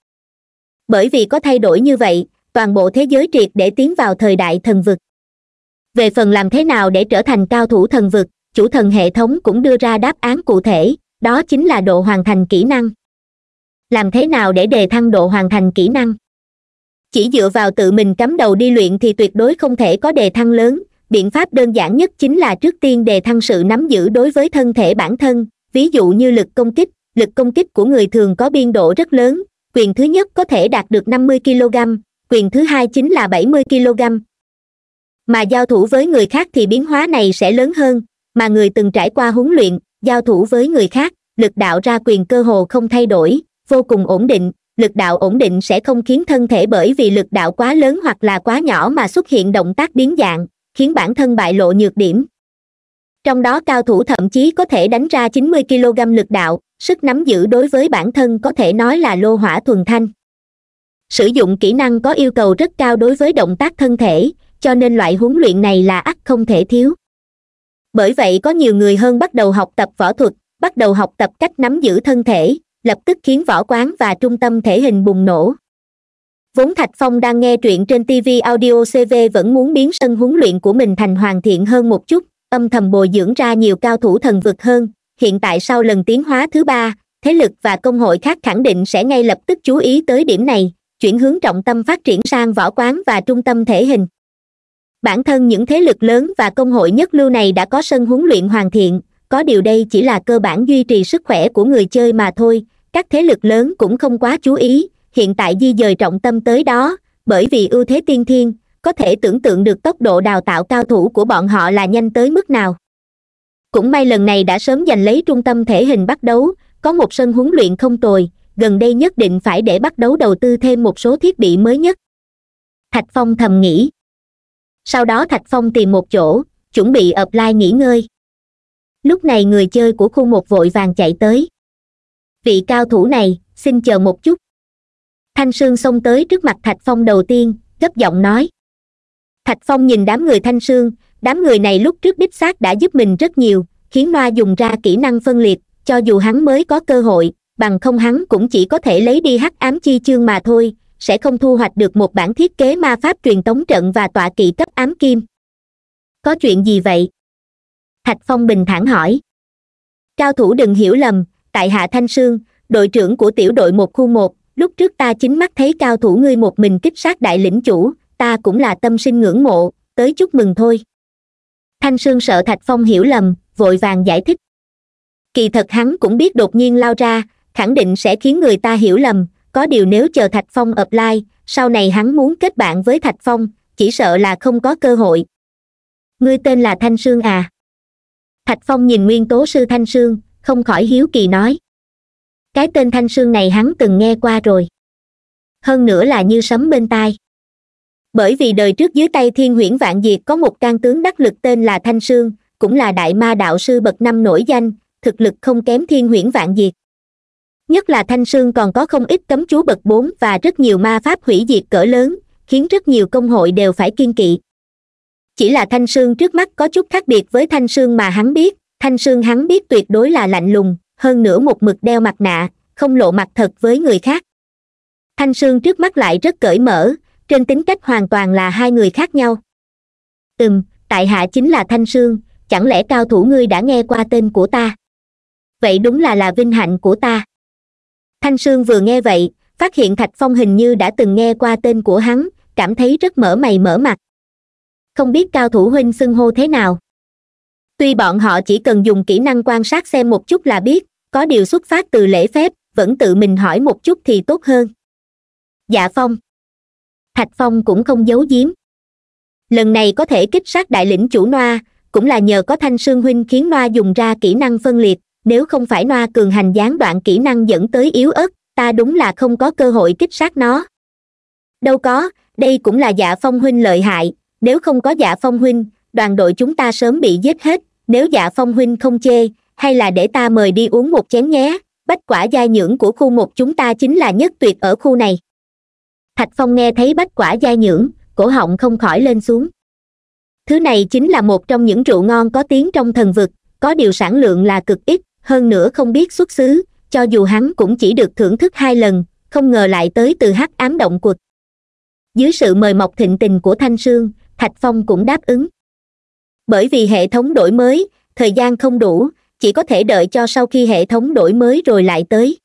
bởi vì có thay đổi như vậy toàn bộ thế giới triệt để tiến vào thời đại thần vực về phần làm thế nào để trở thành cao thủ thần vực chủ thần hệ thống cũng đưa ra đáp án cụ thể đó chính là độ hoàn thành kỹ năng làm thế nào để đề thăng độ hoàn thành kỹ năng chỉ dựa vào tự mình cắm đầu đi luyện thì tuyệt đối không thể có đề thăng lớn biện pháp đơn giản nhất chính là trước tiên đề thăng sự nắm giữ đối với thân thể bản thân ví dụ như lực công kích lực công kích của người thường có biên độ rất lớn quyền thứ nhất có thể đạt được năm mươi kg quyền thứ hai chính là bảy mươi kg mà giao thủ với người khác thì biến hóa này sẽ lớn hơn mà người từng trải qua huấn luyện giao thủ với người khác lực đạo ra quyền cơ hồ không thay đổi vô cùng ổn định lực đạo ổn định sẽ không khiến thân thể bởi vì lực đạo quá lớn hoặc là quá nhỏ mà xuất hiện động tác biến dạng khiến bản thân bại lộ nhược điểm trong đó cao thủ thậm chí có thể đánh ra 90 kg lực đạo sức nắm giữ đối với bản thân có thể nói là lô hỏa thuần thanh sử dụng kỹ năng có yêu cầu rất cao đối với động tác thân thể cho nên loại huấn luyện này là ắt không thể thiếu bởi vậy có nhiều người hơn bắt đầu học tập võ thuật bắt đầu học tập cách nắm giữ thân thể lập tức khiến võ quán và trung tâm thể hình bùng nổ vốn thạch phong đang nghe truyện trên tv audio cv vẫn muốn biến sân huấn luyện của mình thành hoàn thiện hơn một chút âm thầm bồi dưỡng ra nhiều cao thủ thần vực hơn hiện tại sau lần tiến hóa thứ ba thế lực và công hội khác khẳng định sẽ ngay lập tức chú ý tới điểm này chuyển hướng trọng tâm phát triển sang võ quán và trung tâm thể hình bản thân những thế lực lớn và công hội nhất lưu này đã có sân huấn luyện hoàn thiện có điều đây chỉ là cơ bản duy trì sức khỏe của người chơi mà thôi các thế lực lớn cũng không quá chú ý hiện tại di dời trọng tâm tới đó bởi vì ưu thế tiên thiên có thể tưởng tượng được tốc độ đào tạo cao thủ của bọn họ là nhanh tới mức nào cũng may lần này đã sớm giành lấy trung tâm thể hình bắt đấu có một sân huấn luyện không tồi gần đây nhất định phải để bắt đấu đầu tư thêm một số thiết bị mới nhất thạch phong thầm nghĩ sau đó thạch phong tìm một chỗ chuẩn bị ập lai nghỉ ngơi lúc này người chơi của khu một vội vàng chạy tới vị cao thủ này xin chờ một chút thanh sương xông tới trước mặt thạch phong đầu tiên gấp giọng nói thạch phong nhìn đám người thanh sương đám người này lúc trước đích xác đã giúp mình rất nhiều khiến noa dùng ra kỹ năng phân liệt cho dù hắn mới có cơ hội bằng không hắn cũng chỉ có thể lấy đi hắc ám chi chương mà thôi sẽ không thu hoạch được một bản thiết kế ma pháp truyền tống trận và tọa kỵ cấp ám kim có chuyện gì vậy thạch phong bình thản hỏi cao thủ đừng hiểu lầm tại hạ thanh sương đội trưởng của tiểu đội một khu một lúc trước ta chính mắt thấy cao thủ ngươi một mình kích sát đại lĩnh chủ ta cũng là tâm sinh ngưỡng mộ tới chúc mừng thôi thanh sương sợ thạch phong hiểu lầm vội vàng giải thích kỳ thật hắn cũng biết đột nhiên lao ra khẳng định sẽ khiến người ta hiểu lầm có điều nếu chờ thạch phong ập lai sau này hắn muốn kết bạn với thạch phong chỉ sợ là không có cơ hội ngươi tên là thanh sương à thạch phong nhìn nguyên tố sư thanh sương không khỏi hiếu kỳ nói cái tên thanh sương này hắn từng nghe qua rồi hơn nữa là như sấm bên tai bởi vì đời trước dưới tay thiên huyễn vạn diệt có một can tướng đắc lực tên là thanh sương cũng là đại ma đạo sư bậc năm nổi danh thực lực không kém thiên huyễn vạn diệt nhất là thanh sương còn có không ít cấm chú bậc bốn và rất nhiều ma pháp hủy diệt cỡ lớn khiến rất nhiều công hội đều phải kiên kỵ chỉ là thanh sương trước mắt có chút khác biệt với thanh sương mà hắn biết thanh sương hắn biết tuyệt đối là lạnh lùng hơn nữa một mực đeo mặt nạ không lộ mặt thật với người khác thanh sương trước mắt lại rất cởi mở trên tính cách hoàn toàn là hai người khác nhau ừm tại hạ chính là thanh sương chẳng lẽ cao thủ ngươi đã nghe qua tên của ta vậy đúng là là vinh hạnh của ta thanh sương vừa nghe vậy phát hiện thạch phong hình như đã từng nghe qua tên của hắn cảm thấy rất mở mày mở mặt không biết cao thủ huynh xưng hô thế nào tuy bọn họ chỉ cần dùng kỹ năng quan sát xem một chút là biết có điều xuất phát từ lễ phép vẫn tự mình hỏi một chút thì tốt hơn dạ phong thạch phong cũng không giấu giếm lần này có thể kích sát đại lĩnh chủ noa cũng là nhờ có thanh sương huynh khiến noa dùng ra kỹ năng phân liệt nếu không phải noa cường hành gián đoạn kỹ năng dẫn tới yếu ớt ta đúng là không có cơ hội kích sát nó đâu có đây cũng là dạ phong huynh lợi hại nếu không có dạ phong huynh đoàn đội chúng ta sớm bị giết hết nếu dạ phong huynh không chê hay là để ta mời đi uống một chén nhé bách quả giai nhưỡng của khu một chúng ta chính là nhất tuyệt ở khu này thạch phong nghe thấy bách quả dai nhưỡng cổ họng không khỏi lên xuống thứ này chính là một trong những rượu ngon có tiếng trong thần vực có điều sản lượng là cực ít hơn nữa không biết xuất xứ cho dù hắn cũng chỉ được thưởng thức hai lần không ngờ lại tới từ hắc ám động quật dưới sự mời mọc thịnh tình của thanh sương thạch phong cũng đáp ứng bởi vì hệ thống đổi mới thời gian không đủ chỉ có thể đợi cho sau khi hệ thống đổi mới rồi lại tới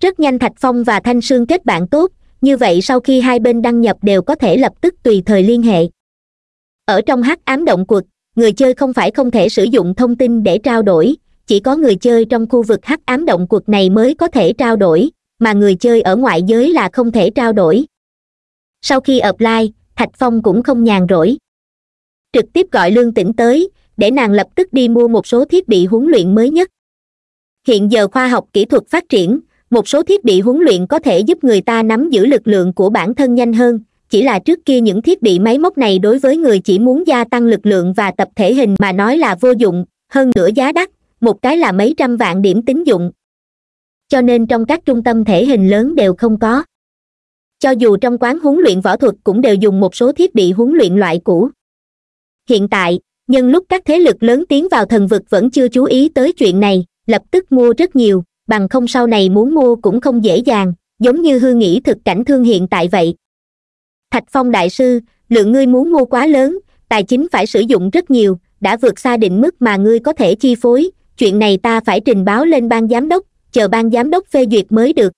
rất nhanh thạch phong và thanh sương kết bạn tốt như vậy sau khi hai bên đăng nhập đều có thể lập tức tùy thời liên hệ ở trong hắc ám động quật người chơi không phải không thể sử dụng thông tin để trao đổi chỉ có người chơi trong khu vực hắc ám động quật này mới có thể trao đổi mà người chơi ở ngoại giới là không thể trao đổi sau khi apply thạch phong cũng không nhàn rỗi trực tiếp gọi lương tĩnh tới để nàng lập tức đi mua một số thiết bị huấn luyện mới nhất hiện giờ khoa học kỹ thuật phát triển một số thiết bị huấn luyện có thể giúp người ta nắm giữ lực lượng của bản thân nhanh hơn chỉ là trước kia những thiết bị máy móc này đối với người chỉ muốn gia tăng lực lượng và tập thể hình mà nói là vô dụng hơn nữa giá đắt một cái là mấy trăm vạn điểm tín dụng cho nên trong các trung tâm thể hình lớn đều không có cho dù trong quán huấn luyện võ thuật cũng đều dùng một số thiết bị huấn luyện loại cũ hiện tại nhưng lúc các thế lực lớn tiến vào thần vực vẫn chưa chú ý tới chuyện này lập tức mua rất nhiều bằng không sau này muốn mua cũng không dễ dàng giống như hư nghĩ thực cảnh thương hiện tại vậy thạch phong đại sư lượng ngươi muốn mua quá lớn tài chính phải sử dụng rất nhiều đã vượt xa định mức mà ngươi có thể chi phối chuyện này ta phải trình báo lên ban giám đốc chờ ban giám đốc phê duyệt mới được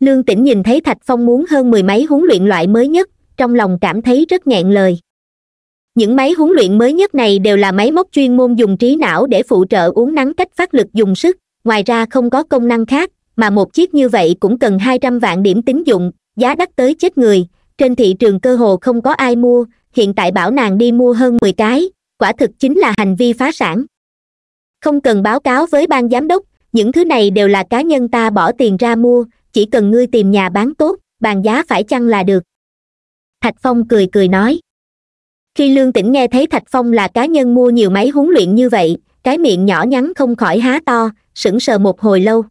lương tĩnh nhìn thấy thạch phong muốn hơn mười máy huấn luyện loại mới nhất trong lòng cảm thấy rất nghẹn lời những máy huấn luyện mới nhất này đều là máy móc chuyên môn dùng trí não để phụ trợ uống nắng cách phát lực dùng sức ngoài ra không có công năng khác mà một chiếc như vậy cũng cần hai trăm vạn điểm tín dụng giá đắt tới chết người trên thị trường cơ hồ không có ai mua hiện tại bảo nàng đi mua hơn mười cái quả thực chính là hành vi phá sản không cần báo cáo với ban giám đốc những thứ này đều là cá nhân ta bỏ tiền ra mua chỉ cần ngươi tìm nhà bán tốt bàn giá phải chăng là được thạch phong cười cười nói khi lương tĩnh nghe thấy thạch phong là cá nhân mua nhiều máy huấn luyện như vậy cái miệng nhỏ nhắn không khỏi há to sững sờ một hồi lâu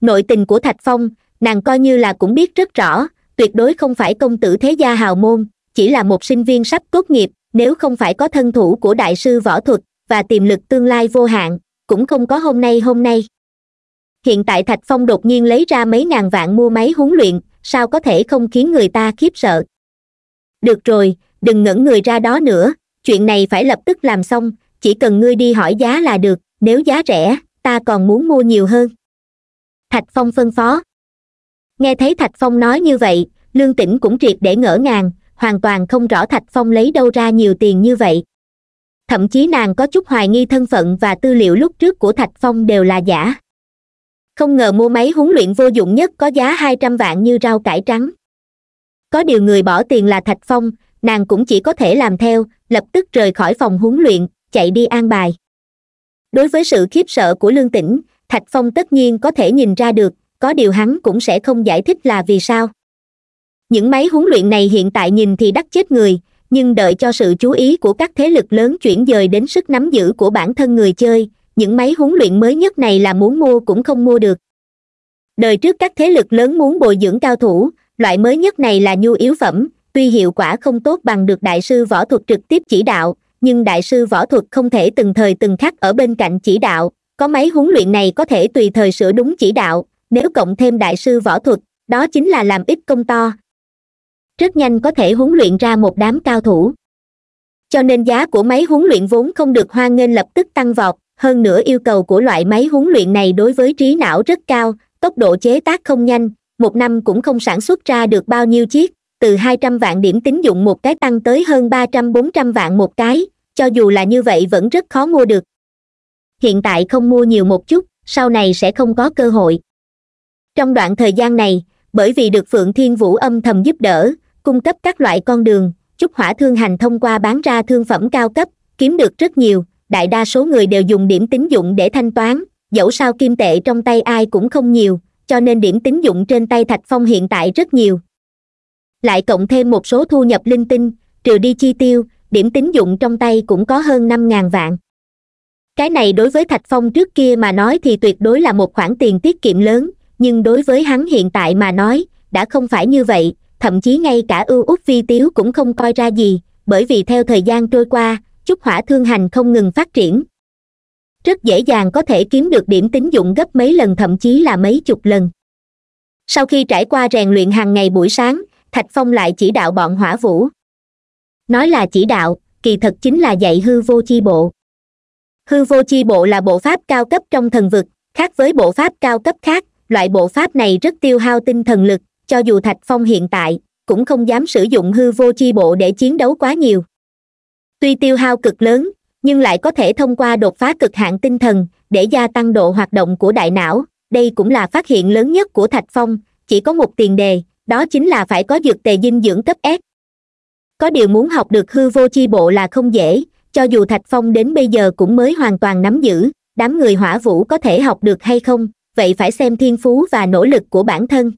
nội tình của thạch phong nàng coi như là cũng biết rất rõ tuyệt đối không phải công tử thế gia hào môn chỉ là một sinh viên sắp tốt nghiệp nếu không phải có thân thủ của đại sư võ thuật và tiềm lực tương lai vô hạn cũng không có hôm nay hôm nay hiện tại thạch phong đột nhiên lấy ra mấy ngàn vạn mua máy huấn luyện sao có thể không khiến người ta khiếp sợ được rồi đừng ngẩn người ra đó nữa chuyện này phải lập tức làm xong chỉ cần ngươi đi hỏi giá là được nếu giá rẻ ta còn muốn mua nhiều hơn thạch phong phân phó nghe thấy thạch phong nói như vậy lương tĩnh cũng triệt để ngỡ ngàng hoàn toàn không rõ thạch phong lấy đâu ra nhiều tiền như vậy thậm chí nàng có chút hoài nghi thân phận và tư liệu lúc trước của thạch phong đều là giả không ngờ mua máy huấn luyện vô dụng nhất có giá hai trăm vạn như rau cải trắng có điều người bỏ tiền là thạch phong nàng cũng chỉ có thể làm theo lập tức rời khỏi phòng huấn luyện chạy đi an bài đối với sự khiếp sợ của lương tĩnh thạch phong tất nhiên có thể nhìn ra được có điều hắn cũng sẽ không giải thích là vì sao những máy huấn luyện này hiện tại nhìn thì đắt chết người nhưng đợi cho sự chú ý của các thế lực lớn chuyển dời đến sức nắm giữ của bản thân người chơi những máy huấn luyện mới nhất này là muốn mua cũng không mua được đời trước các thế lực lớn muốn bồi dưỡng cao thủ loại mới nhất này là nhu yếu phẩm tuy hiệu quả không tốt bằng được đại sư võ thuật trực tiếp chỉ đạo nhưng đại sư võ thuật không thể từng thời từng khắc ở bên cạnh chỉ đạo có máy huấn luyện này có thể tùy thời sửa đúng chỉ đạo nếu cộng thêm đại sư võ thuật đó chính là làm ít công to rất nhanh có thể huấn luyện ra một đám cao thủ cho nên giá của máy huấn luyện vốn không được hoan nghênh lập tức tăng vọt hơn nữa yêu cầu của loại máy huấn luyện này đối với trí não rất cao tốc độ chế tác không nhanh một năm cũng không sản xuất ra được bao nhiêu chiếc từ 200 vạn điểm tín dụng một cái tăng tới hơn 300-400 vạn một cái cho dù là như vậy vẫn rất khó mua được hiện tại không mua nhiều một chút sau này sẽ không có cơ hội trong đoạn thời gian này bởi vì được phượng thiên vũ âm thầm giúp đỡ cung cấp các loại con đường chúc hỏa thương hành thông qua bán ra thương phẩm cao cấp kiếm được rất nhiều đại đa số người đều dùng điểm tín dụng để thanh toán dẫu sao kim tệ trong tay ai cũng không nhiều cho nên điểm tín dụng trên tay thạch phong hiện tại rất nhiều lại cộng thêm một số thu nhập linh tinh trừ đi chi tiêu điểm tín dụng trong tay cũng có hơn năm ngàn vạn cái này đối với thạch phong trước kia mà nói thì tuyệt đối là một khoản tiền tiết kiệm lớn nhưng đối với hắn hiện tại mà nói đã không phải như vậy thậm chí ngay cả ưu út vi tiếu cũng không coi ra gì bởi vì theo thời gian trôi qua chút hỏa thương hành không ngừng phát triển rất dễ dàng có thể kiếm được điểm tín dụng gấp mấy lần thậm chí là mấy chục lần sau khi trải qua rèn luyện hàng ngày buổi sáng thạch phong lại chỉ đạo bọn hỏa vũ nói là chỉ đạo kỳ thật chính là dạy hư vô chi bộ hư vô chi bộ là bộ pháp cao cấp trong thần vực khác với bộ pháp cao cấp khác loại bộ pháp này rất tiêu hao tinh thần lực cho dù thạch phong hiện tại cũng không dám sử dụng hư vô chi bộ để chiến đấu quá nhiều tuy tiêu hao cực lớn nhưng lại có thể thông qua đột phá cực hạn tinh thần để gia tăng độ hoạt động của đại não đây cũng là phát hiện lớn nhất của thạch phong chỉ có một tiền đề đó chính là phải có dược tề dinh dưỡng cấp s có điều muốn học được hư vô chi bộ là không dễ cho dù thạch phong đến bây giờ cũng mới hoàn toàn nắm giữ đám người hỏa vũ có thể học được hay không vậy phải xem thiên phú và nỗ lực của bản thân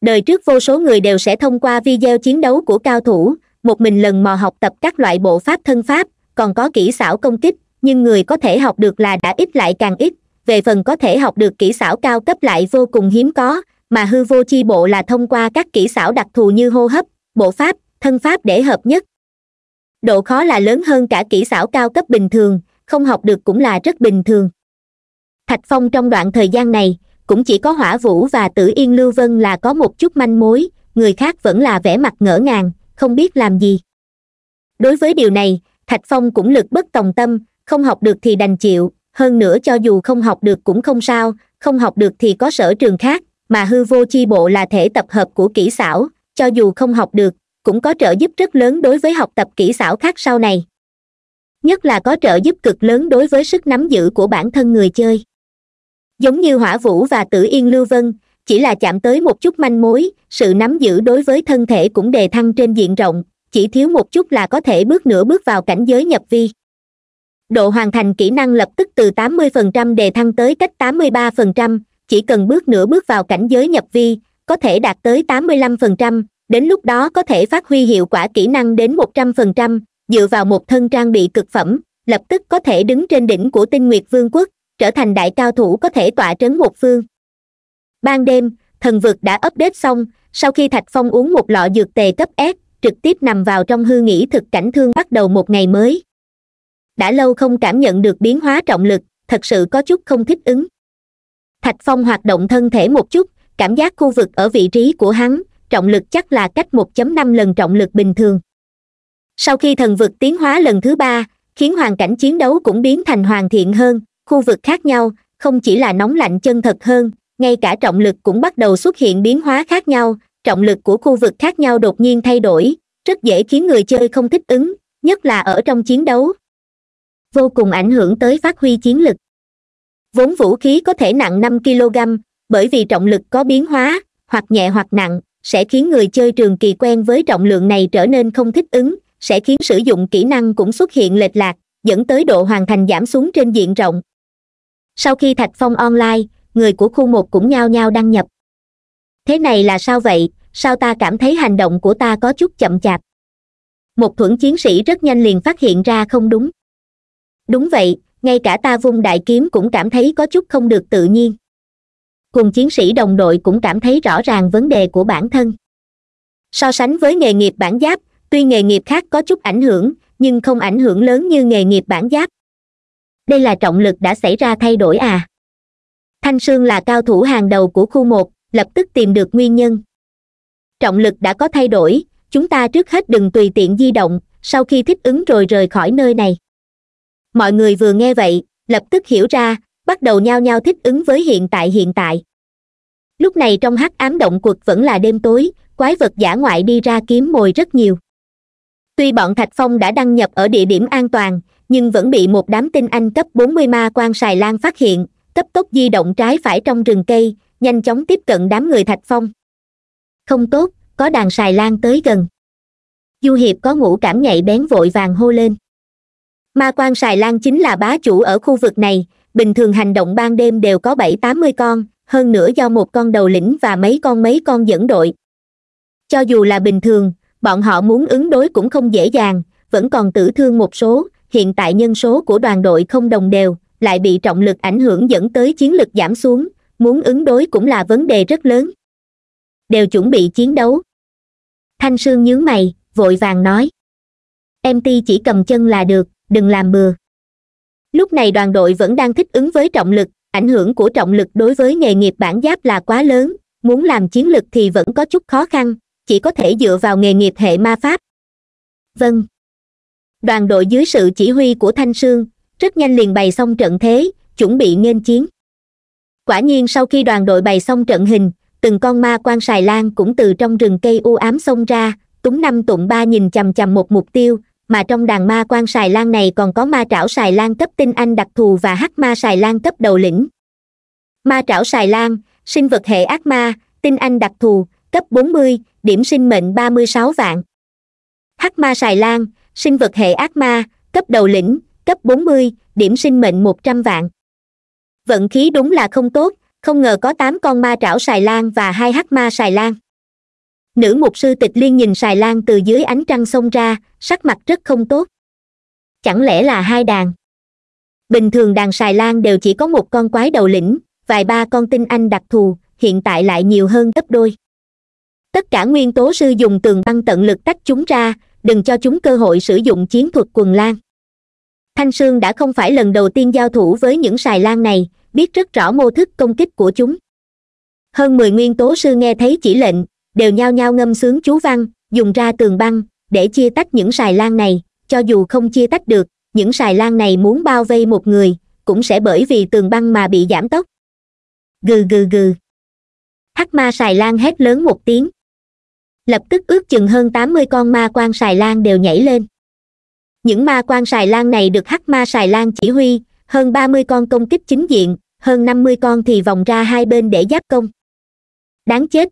đời trước vô số người đều sẽ thông qua video chiến đấu của cao thủ một mình lần mò học tập các loại bộ pháp thân pháp còn có kỹ xảo công kích nhưng người có thể học được là đã ít lại càng ít về phần có thể học được kỹ xảo cao cấp lại vô cùng hiếm có mà hư vô chi bộ là thông qua các kỹ xảo đặc thù như hô hấp bộ pháp thân pháp để hợp nhất độ khó là lớn hơn cả kỹ xảo cao cấp bình thường không học được cũng là rất bình thường thạch phong trong đoạn thời gian này cũng chỉ có hỏa vũ và tử yên lưu vân là có một chút manh mối người khác vẫn là vẻ mặt ngỡ ngàng không biết làm gì đối với điều này thạch phong cũng lực bất tòng tâm không học được thì đành chịu hơn nữa cho dù không học được cũng không sao không học được thì có sở trường khác mà hư vô chi bộ là thể tập hợp của kỹ xảo cho dù không học được cũng có trợ giúp rất lớn đối với học tập kỹ xảo khác sau này nhất là có trợ giúp cực lớn đối với sức nắm giữ của bản thân người chơi giống như hỏa vũ và tử yên lưu vân chỉ là chạm tới một chút manh mối sự nắm giữ đối với thân thể cũng đề thăng trên diện rộng chỉ thiếu một chút là có thể bước nửa bước vào cảnh giới nhập vi độ hoàn thành kỹ năng lập tức từ 80% đề thăng tới cách 83%, chỉ cần bước nửa bước vào cảnh giới nhập vi có thể đạt tới tám mươi lăm phần trăm đến lúc đó có thể phát huy hiệu quả kỹ năng đến một trăm phần trăm dựa vào một thân trang bị cực phẩm lập tức có thể đứng trên đỉnh của tinh nguyệt vương quốc trở thành đại cao thủ có thể tọa trấn một phương ban đêm thần vực đã update xong sau khi thạch phong uống một lọ dược tề cấp s trực tiếp nằm vào trong hư nghĩ thực cảnh thương bắt đầu một ngày mới đã lâu không cảm nhận được biến hóa trọng lực thật sự có chút không thích ứng thạch phong hoạt động thân thể một chút cảm giác khu vực ở vị trí của hắn trọng lực chắc là cách 1.5 lần trọng lực bình thường sau khi thần vực tiến hóa lần thứ ba khiến hoàn cảnh chiến đấu cũng biến thành hoàn thiện hơn khu vực khác nhau không chỉ là nóng lạnh chân thật hơn ngay cả trọng lực cũng bắt đầu xuất hiện biến hóa khác nhau trọng lực của khu vực khác nhau đột nhiên thay đổi rất dễ khiến người chơi không thích ứng nhất là ở trong chiến đấu vô cùng ảnh hưởng tới phát huy chiến lực vốn vũ khí có thể nặng năm kg bởi vì trọng lực có biến hóa hoặc nhẹ hoặc nặng sẽ khiến người chơi trường kỳ quen với trọng lượng này trở nên không thích ứng sẽ khiến sử dụng kỹ năng cũng xuất hiện lệch lạc dẫn tới độ hoàn thành giảm xuống trên diện rộng sau khi thạch phong online người của khu một cũng nhao nhao đăng nhập thế này là sao vậy sao ta cảm thấy hành động của ta có chút chậm chạp một thuẫn chiến sĩ rất nhanh liền phát hiện ra không đúng đúng vậy ngay cả ta vung đại kiếm cũng cảm thấy có chút không được tự nhiên cùng chiến sĩ đồng đội cũng cảm thấy rõ ràng vấn đề của bản thân so sánh với nghề nghiệp bản giáp tuy nghề nghiệp khác có chút ảnh hưởng nhưng không ảnh hưởng lớn như nghề nghiệp bản giáp đây là trọng lực đã xảy ra thay đổi à thanh sương là cao thủ hàng đầu của khu một lập tức tìm được nguyên nhân trọng lực đã có thay đổi chúng ta trước hết đừng tùy tiện di động sau khi thích ứng rồi rời khỏi nơi này mọi người vừa nghe vậy lập tức hiểu ra bắt đầu nhao nhao thích ứng với hiện tại hiện tại lúc này trong hắc ám động quật vẫn là đêm tối quái vật giả ngoại đi ra kiếm mồi rất nhiều tuy bọn thạch phong đã đăng nhập ở địa điểm an toàn nhưng vẫn bị một đám tinh anh cấp bốn mươi ma quan xài lan phát hiện cấp tốc di động trái phải trong rừng cây nhanh chóng tiếp cận đám người thạch phong không tốt có đàn xài lan tới gần du hiệp có ngũ cảm nhạy bén vội vàng hô lên ma quan sài lan chính là bá chủ ở khu vực này bình thường hành động ban đêm đều có bảy tám mươi con hơn nữa do một con đầu lĩnh và mấy con mấy con dẫn đội cho dù là bình thường bọn họ muốn ứng đối cũng không dễ dàng vẫn còn tử thương một số hiện tại nhân số của đoàn đội không đồng đều lại bị trọng lực ảnh hưởng dẫn tới chiến lực giảm xuống muốn ứng đối cũng là vấn đề rất lớn đều chuẩn bị chiến đấu thanh sương nhướng mày vội vàng nói em ti chỉ cầm chân là được đừng làm bừa lúc này đoàn đội vẫn đang thích ứng với trọng lực ảnh hưởng của trọng lực đối với nghề nghiệp bản giáp là quá lớn muốn làm chiến lực thì vẫn có chút khó khăn chỉ có thể dựa vào nghề nghiệp hệ ma pháp vâng đoàn đội dưới sự chỉ huy của thanh sương rất nhanh liền bày xong trận thế chuẩn bị nghênh chiến quả nhiên sau khi đoàn đội bày xong trận hình từng con ma quan xài lan cũng từ trong rừng cây u ám xông ra túng năm tụng ba nhìn chằm chằm một mục tiêu mà trong đàn ma quan xài lan này còn có ma trảo xài lan cấp tinh anh đặc thù và hắc ma xài lan cấp đầu lĩnh ma trảo xài lan sinh vật hệ ác ma tinh anh đặc thù cấp 40, điểm sinh mệnh 36 vạn hắc ma xài lan sinh vật hệ ác ma cấp đầu lĩnh cấp 40, điểm sinh mệnh 100 vạn vận khí đúng là không tốt không ngờ có 8 con ma trảo xài lan và hai hắc ma xài lan nữ mục sư tịch liên nhìn xài lan từ dưới ánh trăng xông ra sắc mặt rất không tốt chẳng lẽ là hai đàn bình thường đàn xài lan đều chỉ có một con quái đầu lĩnh vài ba con tinh anh đặc thù hiện tại lại nhiều hơn gấp đôi tất cả nguyên tố sư dùng tường băng tận lực tách chúng ra đừng cho chúng cơ hội sử dụng chiến thuật quần lan thanh sương đã không phải lần đầu tiên giao thủ với những xài lan này biết rất rõ mô thức công kích của chúng hơn mười nguyên tố sư nghe thấy chỉ lệnh đều nhao nhao ngâm sướng chú văn dùng ra tường băng để chia tách những sài lan này cho dù không chia tách được những sài lan này muốn bao vây một người cũng sẽ bởi vì tường băng mà bị giảm tốc gừ gừ gừ hắc ma Sài lan hét lớn một tiếng lập tức ước chừng hơn tám mươi con ma quan sài lan đều nhảy lên những ma quan sài lan này được hắc ma Sài lan chỉ huy hơn ba mươi con công kích chính diện hơn năm mươi con thì vòng ra hai bên để giáp công đáng chết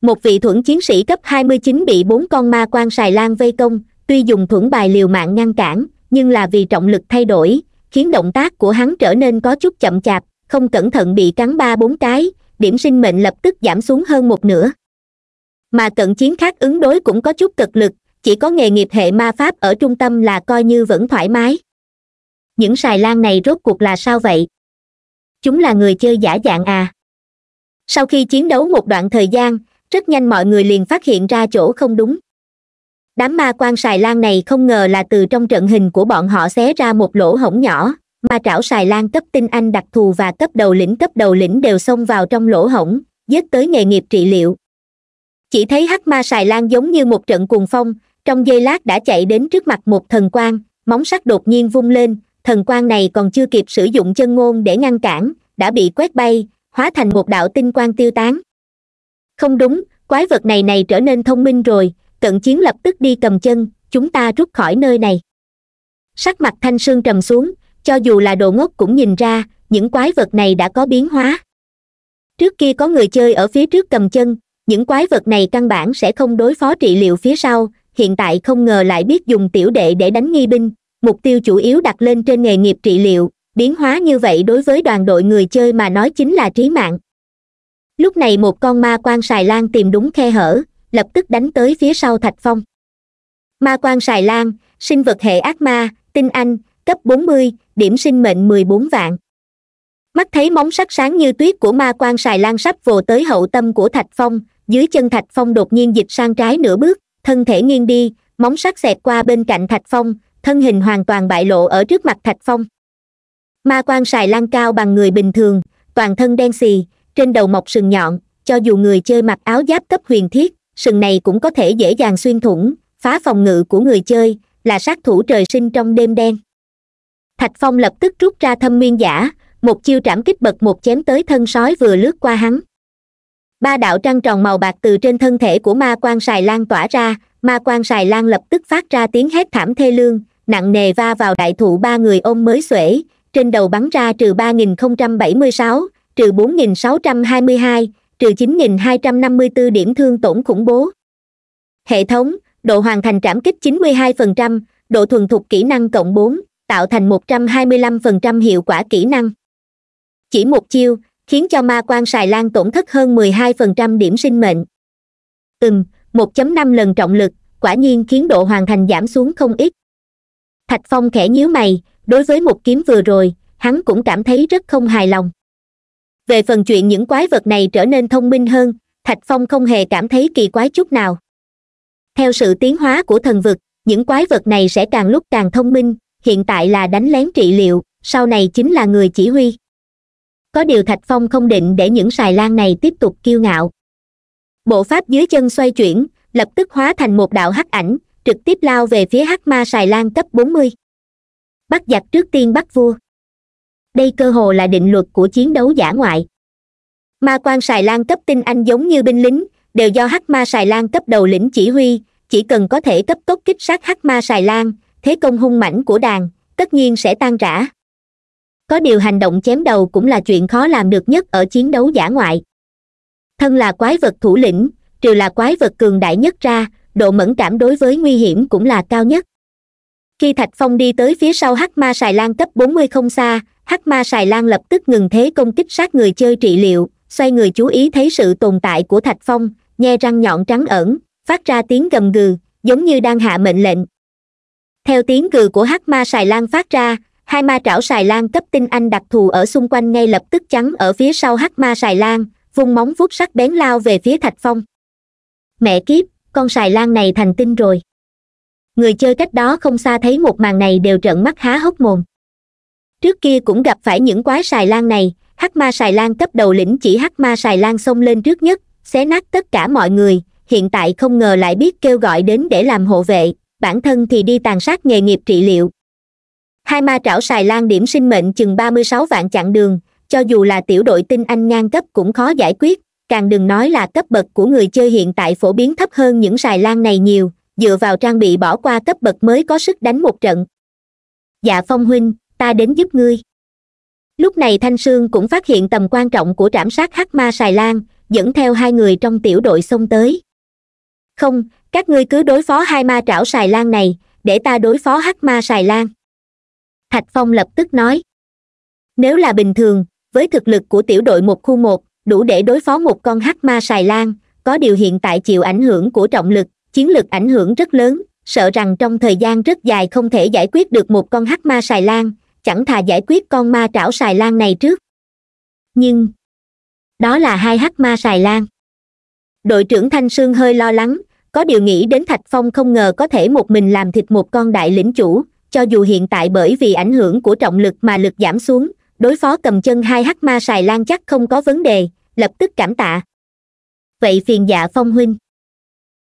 một vị thuẫn chiến sĩ cấp 29 bị bốn con ma quan xài lan vây công tuy dùng thuẫn bài liều mạng ngăn cản nhưng là vì trọng lực thay đổi khiến động tác của hắn trở nên có chút chậm chạp không cẩn thận bị cắn ba bốn cái điểm sinh mệnh lập tức giảm xuống hơn một nửa mà cận chiến khác ứng đối cũng có chút cực lực chỉ có nghề nghiệp hệ ma pháp ở trung tâm là coi như vẫn thoải mái những xài lan này rốt cuộc là sao vậy chúng là người chơi giả dạng à sau khi chiến đấu một đoạn thời gian rất nhanh mọi người liền phát hiện ra chỗ không đúng đám ma quan xài lan này không ngờ là từ trong trận hình của bọn họ xé ra một lỗ hổng nhỏ ma trảo xài lan cấp tinh anh đặc thù và cấp đầu lĩnh cấp đầu lĩnh đều xông vào trong lỗ hổng dứt tới nghề nghiệp trị liệu chỉ thấy hắc ma xài lan giống như một trận cuồng phong trong giây lát đã chạy đến trước mặt một thần quan móng sắt đột nhiên vung lên thần quan này còn chưa kịp sử dụng chân ngôn để ngăn cản đã bị quét bay hóa thành một đạo tinh quan tiêu tán không đúng quái vật này này trở nên thông minh rồi cận chiến lập tức đi cầm chân chúng ta rút khỏi nơi này sắc mặt thanh sương trầm xuống cho dù là đồ ngốc cũng nhìn ra những quái vật này đã có biến hóa trước kia có người chơi ở phía trước cầm chân những quái vật này căn bản sẽ không đối phó trị liệu phía sau hiện tại không ngờ lại biết dùng tiểu đệ để đánh nghi binh mục tiêu chủ yếu đặt lên trên nghề nghiệp trị liệu biến hóa như vậy đối với đoàn đội người chơi mà nói chính là trí mạng lúc này một con ma quan xài lan tìm đúng khe hở lập tức đánh tới phía sau thạch phong ma quan xài lan sinh vật hệ ác ma tinh anh cấp 40, điểm sinh mệnh 14 vạn mắt thấy móng sắc sáng như tuyết của ma quan xài lan sắp vồ tới hậu tâm của thạch phong dưới chân thạch phong đột nhiên dịch sang trái nửa bước thân thể nghiêng đi móng sắc xẹt qua bên cạnh thạch phong thân hình hoàn toàn bại lộ ở trước mặt thạch phong ma quan xài lan cao bằng người bình thường toàn thân đen xì trên đầu mọc sừng nhọn cho dù người chơi mặc áo giáp cấp huyền thiết sừng này cũng có thể dễ dàng xuyên thủng phá phòng ngự của người chơi là sát thủ trời sinh trong đêm đen thạch phong lập tức rút ra thâm nguyên giả một chiêu trảm kích bật một chém tới thân sói vừa lướt qua hắn ba đạo trăng tròn màu bạc từ trên thân thể của ma quan sài lan tỏa ra ma quan sài lan lập tức phát ra tiếng hét thảm thê lương nặng nề va vào đại thụ ba người ôm mới xuể trên đầu bắn ra trừ ba nghìn không trăm bảy mươi sáu trừ 4.622, trừ 9.254 điểm thương tổn khủng bố. Hệ thống, độ hoàn thành trảm kích 92%, độ thuần thục kỹ năng cộng 4, tạo thành 125% hiệu quả kỹ năng. Chỉ một chiêu, khiến cho ma quan xài lan tổn thất hơn 12% điểm sinh mệnh. Ừm, 1.5 lần trọng lực, quả nhiên khiến độ hoàn thành giảm xuống không ít. Thạch Phong khẽ nhíu mày, đối với một kiếm vừa rồi, hắn cũng cảm thấy rất không hài lòng về phần chuyện những quái vật này trở nên thông minh hơn thạch phong không hề cảm thấy kỳ quái chút nào theo sự tiến hóa của thần vực những quái vật này sẽ càng lúc càng thông minh hiện tại là đánh lén trị liệu sau này chính là người chỉ huy có điều thạch phong không định để những xài lan này tiếp tục kiêu ngạo bộ pháp dưới chân xoay chuyển lập tức hóa thành một đạo hắc ảnh trực tiếp lao về phía hắc ma xài lan cấp bốn mươi bắt giặc trước tiên bắt vua đây cơ hồ là định luật của chiến đấu giả ngoại ma quan xài lan cấp tinh anh giống như binh lính đều do hắc ma xài lan cấp đầu lĩnh chỉ huy chỉ cần có thể cấp tốc kích sát hắc ma xài lan thế công hung mãnh của đàn tất nhiên sẽ tan rã có điều hành động chém đầu cũng là chuyện khó làm được nhất ở chiến đấu giả ngoại thân là quái vật thủ lĩnh trừ là quái vật cường đại nhất ra độ mẫn cảm đối với nguy hiểm cũng là cao nhất khi thạch phong đi tới phía sau hắc ma xài lan cấp bốn mươi không xa hắc ma sài lan lập tức ngừng thế công kích sát người chơi trị liệu xoay người chú ý thấy sự tồn tại của thạch phong nhe răng nhọn trắng ẩn phát ra tiếng gầm gừ giống như đang hạ mệnh lệnh theo tiếng gừ của hắc ma sài lan phát ra hai ma trảo sài lan cấp tinh anh đặc thù ở xung quanh ngay lập tức chắn ở phía sau hắc ma sài lan vung móng vuốt sắc bén lao về phía thạch phong mẹ kiếp con sài lan này thành tinh rồi người chơi cách đó không xa thấy một màn này đều trợn mắt há hốc mồm trước kia cũng gặp phải những quái xài lan này hắc ma xài lan cấp đầu lĩnh chỉ hắc ma xài lan xông lên trước nhất xé nát tất cả mọi người hiện tại không ngờ lại biết kêu gọi đến để làm hộ vệ bản thân thì đi tàn sát nghề nghiệp trị liệu hai ma trảo xài lan điểm sinh mệnh chừng ba mươi sáu vạn chặng đường cho dù là tiểu đội tinh anh ngang cấp cũng khó giải quyết càng đừng nói là cấp bậc của người chơi hiện tại phổ biến thấp hơn những xài lan này nhiều dựa vào trang bị bỏ qua cấp bậc mới có sức đánh một trận dạ phong huynh ta đến giúp ngươi lúc này thanh sương cũng phát hiện tầm quan trọng của trảm sát hắc ma sài lan dẫn theo hai người trong tiểu đội xông tới không các ngươi cứ đối phó hai ma trảo sài lan này để ta đối phó hắc ma sài lan thạch phong lập tức nói nếu là bình thường với thực lực của tiểu đội một khu một đủ để đối phó một con hắc ma sài lan có điều hiện tại chịu ảnh hưởng của trọng lực chiến lực ảnh hưởng rất lớn sợ rằng trong thời gian rất dài không thể giải quyết được một con hắc ma sài lan chẳng thà giải quyết con ma trảo xài lan này trước nhưng đó là hai hắc ma xài lan đội trưởng thanh sương hơi lo lắng có điều nghĩ đến thạch phong không ngờ có thể một mình làm thịt một con đại lĩnh chủ cho dù hiện tại bởi vì ảnh hưởng của trọng lực mà lực giảm xuống đối phó cầm chân hai hắc ma xài lan chắc không có vấn đề lập tức cảm tạ vậy phiền dạ phong huynh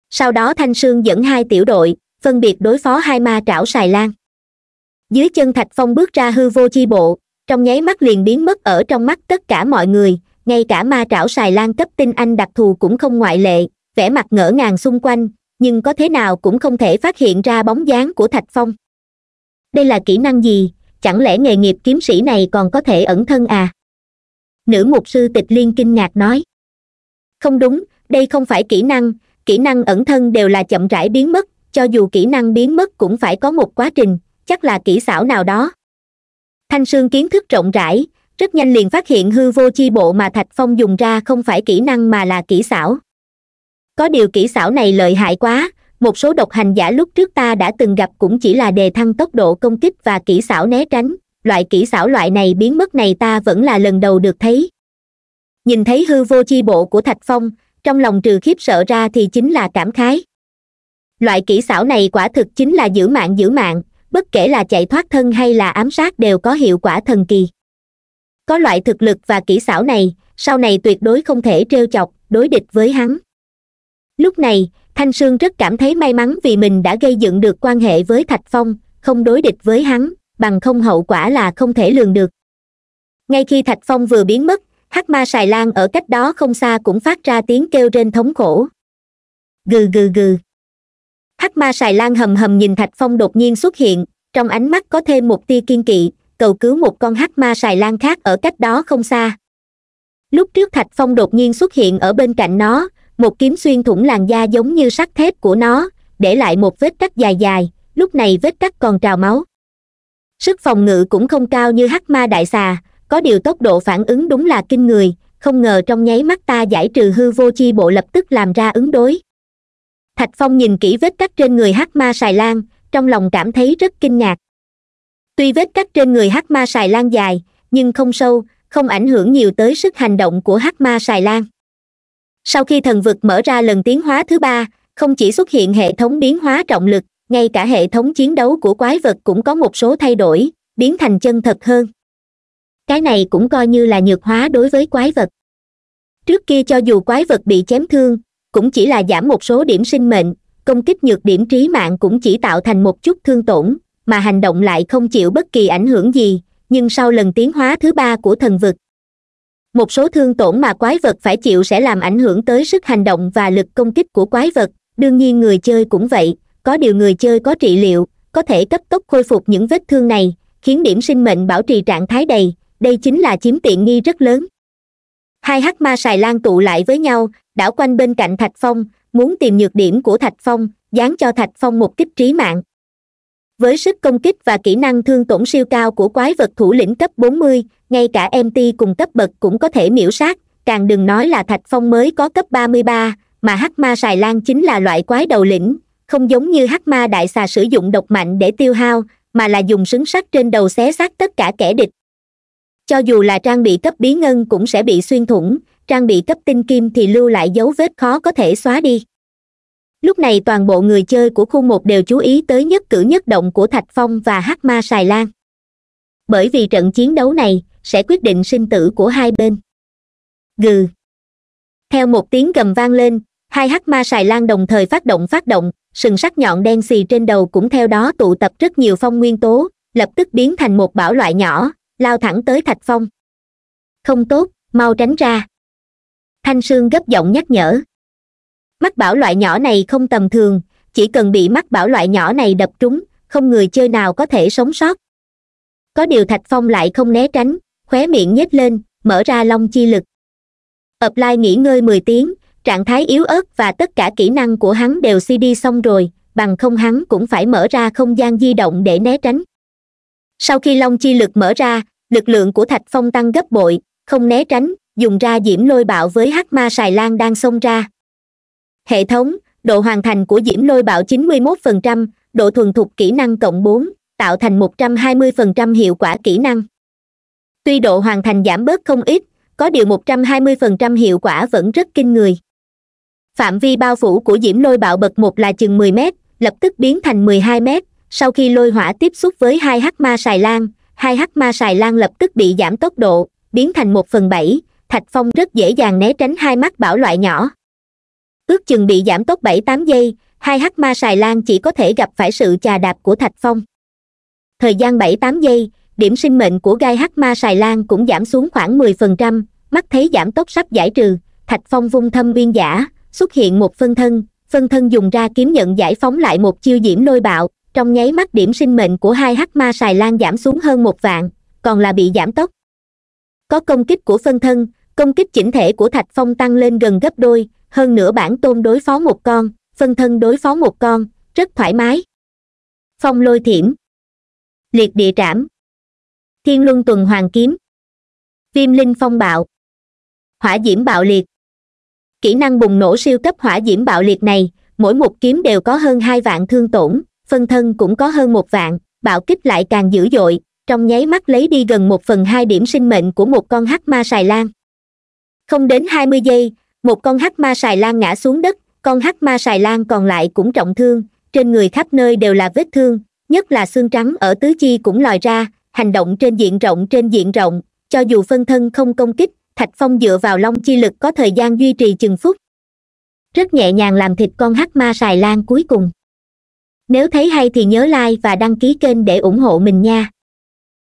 sau đó thanh sương dẫn hai tiểu đội phân biệt đối phó hai ma trảo xài lan dưới chân thạch phong bước ra hư vô chi bộ trong nháy mắt liền biến mất ở trong mắt tất cả mọi người ngay cả ma trảo xài lan cấp tinh anh đặc thù cũng không ngoại lệ vẻ mặt ngỡ ngàng xung quanh nhưng có thế nào cũng không thể phát hiện ra bóng dáng của thạch phong đây là kỹ năng gì chẳng lẽ nghề nghiệp kiếm sĩ này còn có thể ẩn thân à nữ mục sư tịch liên kinh ngạc nói không đúng đây không phải kỹ năng kỹ năng ẩn thân đều là chậm rãi biến mất cho dù kỹ năng biến mất cũng phải có một quá trình chắc là kỹ xảo nào đó thanh sương kiến thức rộng rãi rất nhanh liền phát hiện hư vô chi bộ mà thạch phong dùng ra không phải kỹ năng mà là kỹ xảo có điều kỹ xảo này lợi hại quá một số độc hành giả lúc trước ta đã từng gặp cũng chỉ là đề thăng tốc độ công kích và kỹ xảo né tránh loại kỹ xảo loại này biến mất này ta vẫn là lần đầu được thấy nhìn thấy hư vô chi bộ của thạch phong trong lòng trừ khiếp sợ ra thì chính là cảm khái loại kỹ xảo này quả thực chính là giữ mạng giữ mạng bất kể là chạy thoát thân hay là ám sát đều có hiệu quả thần kỳ có loại thực lực và kỹ xảo này sau này tuyệt đối không thể trêu chọc đối địch với hắn lúc này thanh sương rất cảm thấy may mắn vì mình đã gây dựng được quan hệ với thạch phong không đối địch với hắn bằng không hậu quả là không thể lường được ngay khi thạch phong vừa biến mất hắc ma sài lan ở cách đó không xa cũng phát ra tiếng kêu trên thống khổ gừ gừ gừ hắc ma sài lan hầm hầm nhìn thạch phong đột nhiên xuất hiện trong ánh mắt có thêm một tia kiên kỵ cầu cứu một con hắc ma sài lan khác ở cách đó không xa lúc trước thạch phong đột nhiên xuất hiện ở bên cạnh nó một kiếm xuyên thủng làn da giống như sắt thép của nó để lại một vết cắt dài dài lúc này vết cắt còn trào máu sức phòng ngự cũng không cao như hắc ma đại xà có điều tốc độ phản ứng đúng là kinh người không ngờ trong nháy mắt ta giải trừ hư vô chi bộ lập tức làm ra ứng đối thạch phong nhìn kỹ vết cắt trên người hắc ma sài lan trong lòng cảm thấy rất kinh ngạc tuy vết cắt trên người hắc ma sài lan dài nhưng không sâu không ảnh hưởng nhiều tới sức hành động của hắc ma sài lan sau khi thần vực mở ra lần tiến hóa thứ ba không chỉ xuất hiện hệ thống biến hóa trọng lực ngay cả hệ thống chiến đấu của quái vật cũng có một số thay đổi biến thành chân thật hơn cái này cũng coi như là nhược hóa đối với quái vật trước kia cho dù quái vật bị chém thương cũng chỉ là giảm một số điểm sinh mệnh công kích nhược điểm trí mạng cũng chỉ tạo thành một chút thương tổn mà hành động lại không chịu bất kỳ ảnh hưởng gì nhưng sau lần tiến hóa thứ ba của thần vực một số thương tổn mà quái vật phải chịu sẽ làm ảnh hưởng tới sức hành động và lực công kích của quái vật đương nhiên người chơi cũng vậy có điều người chơi có trị liệu có thể cấp tốc khôi phục những vết thương này khiến điểm sinh mệnh bảo trì trạng thái đầy đây chính là chiếm tiện nghi rất lớn hai hắc ma xài lan tụ lại với nhau đảo quanh bên cạnh thạch phong muốn tìm nhược điểm của thạch phong dán cho thạch phong một kích trí mạng với sức công kích và kỹ năng thương tổn siêu cao của quái vật thủ lĩnh cấp 40, ngay cả mt cùng cấp bậc cũng có thể miễu sát càng đừng nói là thạch phong mới có cấp 33, mà hắc ma sài lan chính là loại quái đầu lĩnh không giống như hắc ma đại xà sử dụng độc mạnh để tiêu hao mà là dùng súng sắt trên đầu xé xác tất cả kẻ địch cho dù là trang bị cấp bí ngân cũng sẽ bị xuyên thủng trang bị cấp tinh kim thì lưu lại dấu vết khó có thể xóa đi lúc này toàn bộ người chơi của khu một đều chú ý tới nhất cử nhất động của thạch phong và hắc ma sài lan bởi vì trận chiến đấu này sẽ quyết định sinh tử của hai bên gừ theo một tiếng gầm vang lên hai hắc ma sài lan đồng thời phát động phát động sừng sắc nhọn đen xì trên đầu cũng theo đó tụ tập rất nhiều phong nguyên tố lập tức biến thành một bão loại nhỏ lao thẳng tới thạch phong không tốt mau tránh ra thanh sương gấp giọng nhắc nhở mắt bảo loại nhỏ này không tầm thường chỉ cần bị mắt bảo loại nhỏ này đập trúng không người chơi nào có thể sống sót có điều thạch phong lại không né tránh khóe miệng nhếch lên mở ra long chi lực ập lai nghỉ ngơi mười tiếng trạng thái yếu ớt và tất cả kỹ năng của hắn đều suy đi xong rồi bằng không hắn cũng phải mở ra không gian di động để né tránh sau khi long chi lực mở ra lực lượng của thạch phong tăng gấp bội không né tránh dùng ra diễm lôi bạo với hắc ma xài lan đang xông ra hệ thống độ hoàn thành của diễm lôi bạo 91%, độ thuần thục kỹ năng cộng 4, tạo thành 120% hiệu quả kỹ năng tuy độ hoàn thành giảm bớt không ít có điều 120% hiệu quả vẫn rất kinh người phạm vi bao phủ của diễm lôi bạo bậc một là chừng 10 mét lập tức biến thành 12 mét sau khi lôi hỏa tiếp xúc với hai hắc ma xài lan hai hắc ma xài lan lập tức bị giảm tốc độ biến thành một phần bảy thạch phong rất dễ dàng né tránh hai mắt bảo loại nhỏ ước chừng bị giảm tốc bảy tám giây hai hắc ma xài lan chỉ có thể gặp phải sự chà đạp của thạch phong thời gian bảy tám giây điểm sinh mệnh của gai hắc ma xài lan cũng giảm xuống khoảng mười phần trăm mắt thấy giảm tốc sắp giải trừ thạch phong vung thâm uyên giả xuất hiện một phân thân phân thân dùng ra kiếm nhận giải phóng lại một chiêu diễm lôi bạo trong nháy mắt điểm sinh mệnh của hai hắc ma xài lan giảm xuống hơn một vạn còn là bị giảm tốc có công kích của phân thân công kích chỉnh thể của thạch phong tăng lên gần gấp đôi hơn nữa bản tôn đối phó một con phân thân đối phó một con rất thoải mái phong lôi thiểm liệt địa trảm thiên luân tuần hoàng kiếm viêm linh phong bạo hỏa diễm bạo liệt kỹ năng bùng nổ siêu cấp hỏa diễm bạo liệt này mỗi một kiếm đều có hơn hai vạn thương tổn phân thân cũng có hơn một vạn bạo kích lại càng dữ dội trong nháy mắt lấy đi gần một phần hai điểm sinh mệnh của một con hắc ma sài lan không đến hai mươi giây một con hắc ma sài lan ngã xuống đất con hắc ma sài lan còn lại cũng trọng thương trên người khắp nơi đều là vết thương nhất là xương trắng ở tứ chi cũng lòi ra hành động trên diện rộng trên diện rộng cho dù phân thân không công kích thạch phong dựa vào long chi lực có thời gian duy trì chừng phút rất nhẹ nhàng làm thịt con hắc ma sài lan cuối cùng nếu thấy hay thì nhớ like và đăng ký kênh để ủng hộ mình nha